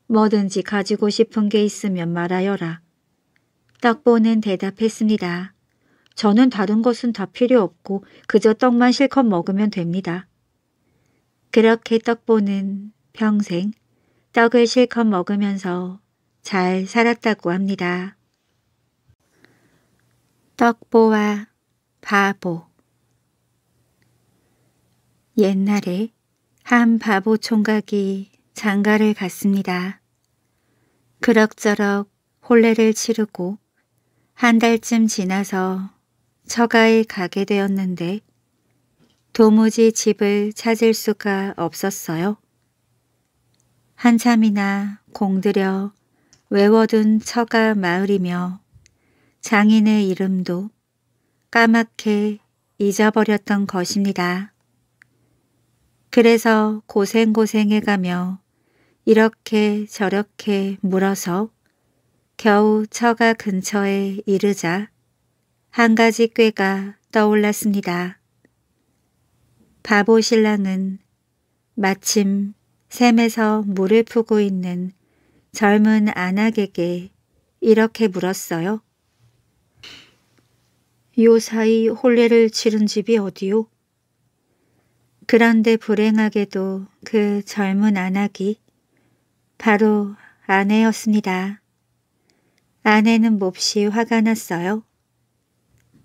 뭐든지 가지고 싶은 게 있으면 말하여라. 떡보는 대답했습니다. 저는 다른 것은 다 필요 없고 그저 떡만 실컷 먹으면 됩니다. 그렇게 떡보는 평생 떡을 실컷 먹으면서 잘 살았다고 합니다. 떡보와 바보 옛날에 한 바보 총각이 장가를 갔습니다. 그럭저럭 혼례를 치르고 한 달쯤 지나서 처가에 가게 되었는데 도무지 집을 찾을 수가 없었어요. 한참이나 공들여 외워둔 처가 마을이며 장인의 이름도 까맣게 잊어버렸던 것입니다. 그래서 고생고생해가며 이렇게 저렇게 물어서 겨우 처가 근처에 이르자 한 가지 꾀가 떠올랐습니다. 바보 신랑은 마침 샘에서 물을 푸고 있는 젊은 아낙에게 이렇게 물었어요. 요 사이 홀례를 치른 집이 어디요? 그런데 불행하게도 그 젊은 안악이 바로 아내였습니다. 아내는 몹시 화가 났어요.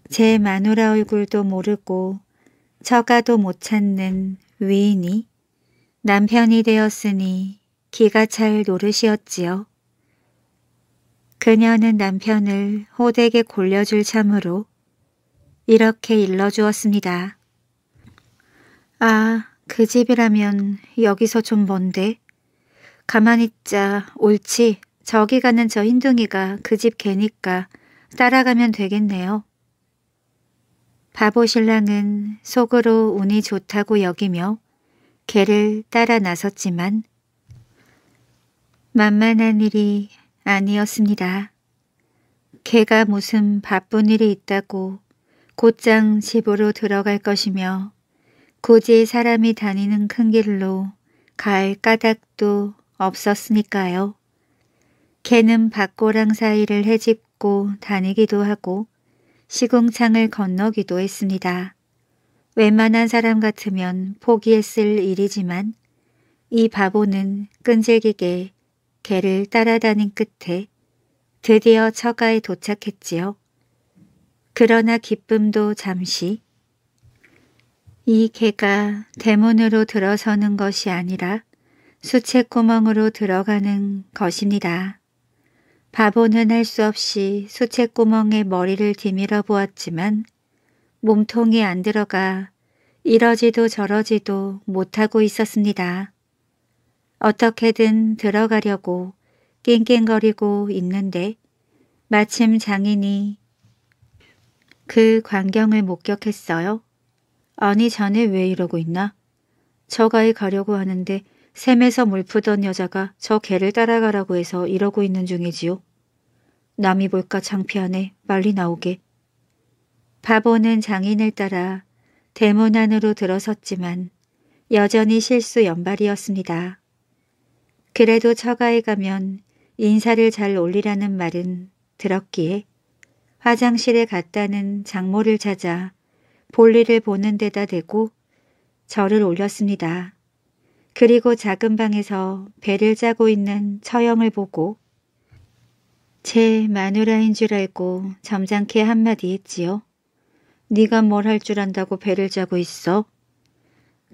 제 마누라 얼굴도 모르고 처가도 못 찾는 위인이 남편이 되었으니 기가 찰 노릇이었지요. 그녀는 남편을 호되게 골려줄 참으로 이렇게 일러주었습니다. 아, 그 집이라면 여기서 좀 먼데. 가만히 있자. 옳지. 저기 가는 저 흰둥이가 그 집 개니까 따라가면 되겠네요. 바보 신랑은 속으로 운이 좋다고 여기며 개를 따라 나섰지만 만만한 일이 아니었습니다. 개가 무슨 바쁜 일이 있다고 곧장 집으로 들어갈 것이며 고지 사람이 다니는 큰 길로 갈 까닭도 없었으니까요. 개는 밭고랑 사이를 헤집고 다니기도 하고 시궁창을 건너기도 했습니다. 웬만한 사람 같으면 포기했을 일이지만 이 바보는 끈질기게 개를 따라다닌 끝에 드디어 처가에 도착했지요. 그러나 기쁨도 잠시 이 개가 대문으로 들어서는 것이 아니라 수채구멍으로 들어가는 것입니다. 바보는 할 수 없이 수채구멍에 머리를 뒤밀어 보았지만 몸통이 안 들어가 이러지도 저러지도 못하고 있었습니다. 어떻게든 들어가려고 낑낑거리고 있는데 마침 장인이 그 광경을 목격했어요. 아니 자네 왜 이러고 있나? 저가에 가려고 하는데 샘에서 물 푸던 여자가 저 개를 따라가라고 해서 이러고 있는 중이지요. 남이 볼까 창피하네 빨리 나오게. 바보는 장인을 따라 대문 안으로 들어섰지만 여전히 실수 연발이었습니다. 그래도 처가에 가면 인사를 잘 올리라는 말은 들었기에 화장실에 갔다는 장모를 찾아 볼일을 보는 데다 대고 절을 올렸습니다. 그리고 작은 방에서 배를 짜고 있는 처형을 보고 제 마누라인 줄 알고 점잖게 한마디 했지요. 네가 뭘 할 줄 안다고 배를 짜고 있어?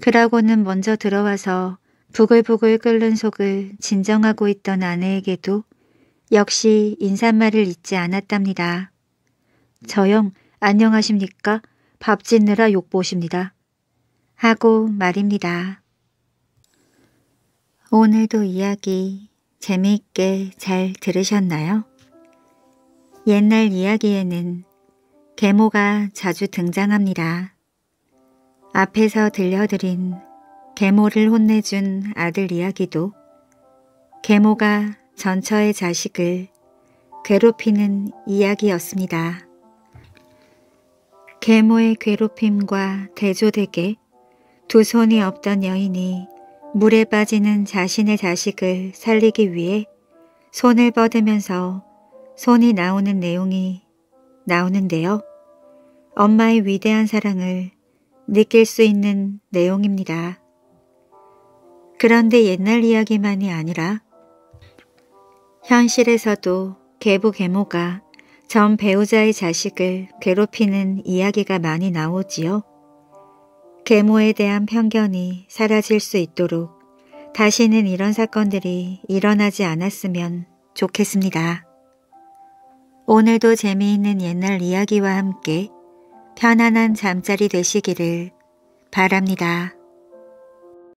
그러고는 먼저 들어와서 부글부글 끓는 속을 진정하고 있던 아내에게도 역시 인사말을 잊지 않았답니다. 저형 안녕하십니까? 밥 짓느라 욕보십니다. 하고 말입니다. 오늘도 이야기 재미있게 잘 들으셨나요? 옛날 이야기에는 계모가 자주 등장합니다. 앞에서 들려드린 계모를 혼내준 아들 이야기도 계모가 전처의 자식을 괴롭히는 이야기였습니다. 계모의 괴롭힘과 대조되게 두 손이 없던 여인이 물에 빠지는 자신의 자식을 살리기 위해 손을 뻗으면서 손이 나오는 내용이 나오는데요. 엄마의 위대한 사랑을 느낄 수 있는 내용입니다. 그런데 옛날 이야기만이 아니라 현실에서도 계부 계모가 전 배우자의 자식을 괴롭히는 이야기가 많이 나오지요. 계모에 대한 편견이 사라질 수 있도록 다시는 이런 사건들이 일어나지 않았으면 좋겠습니다. 오늘도 재미있는 옛날 이야기와 함께 편안한 잠자리 되시기를 바랍니다.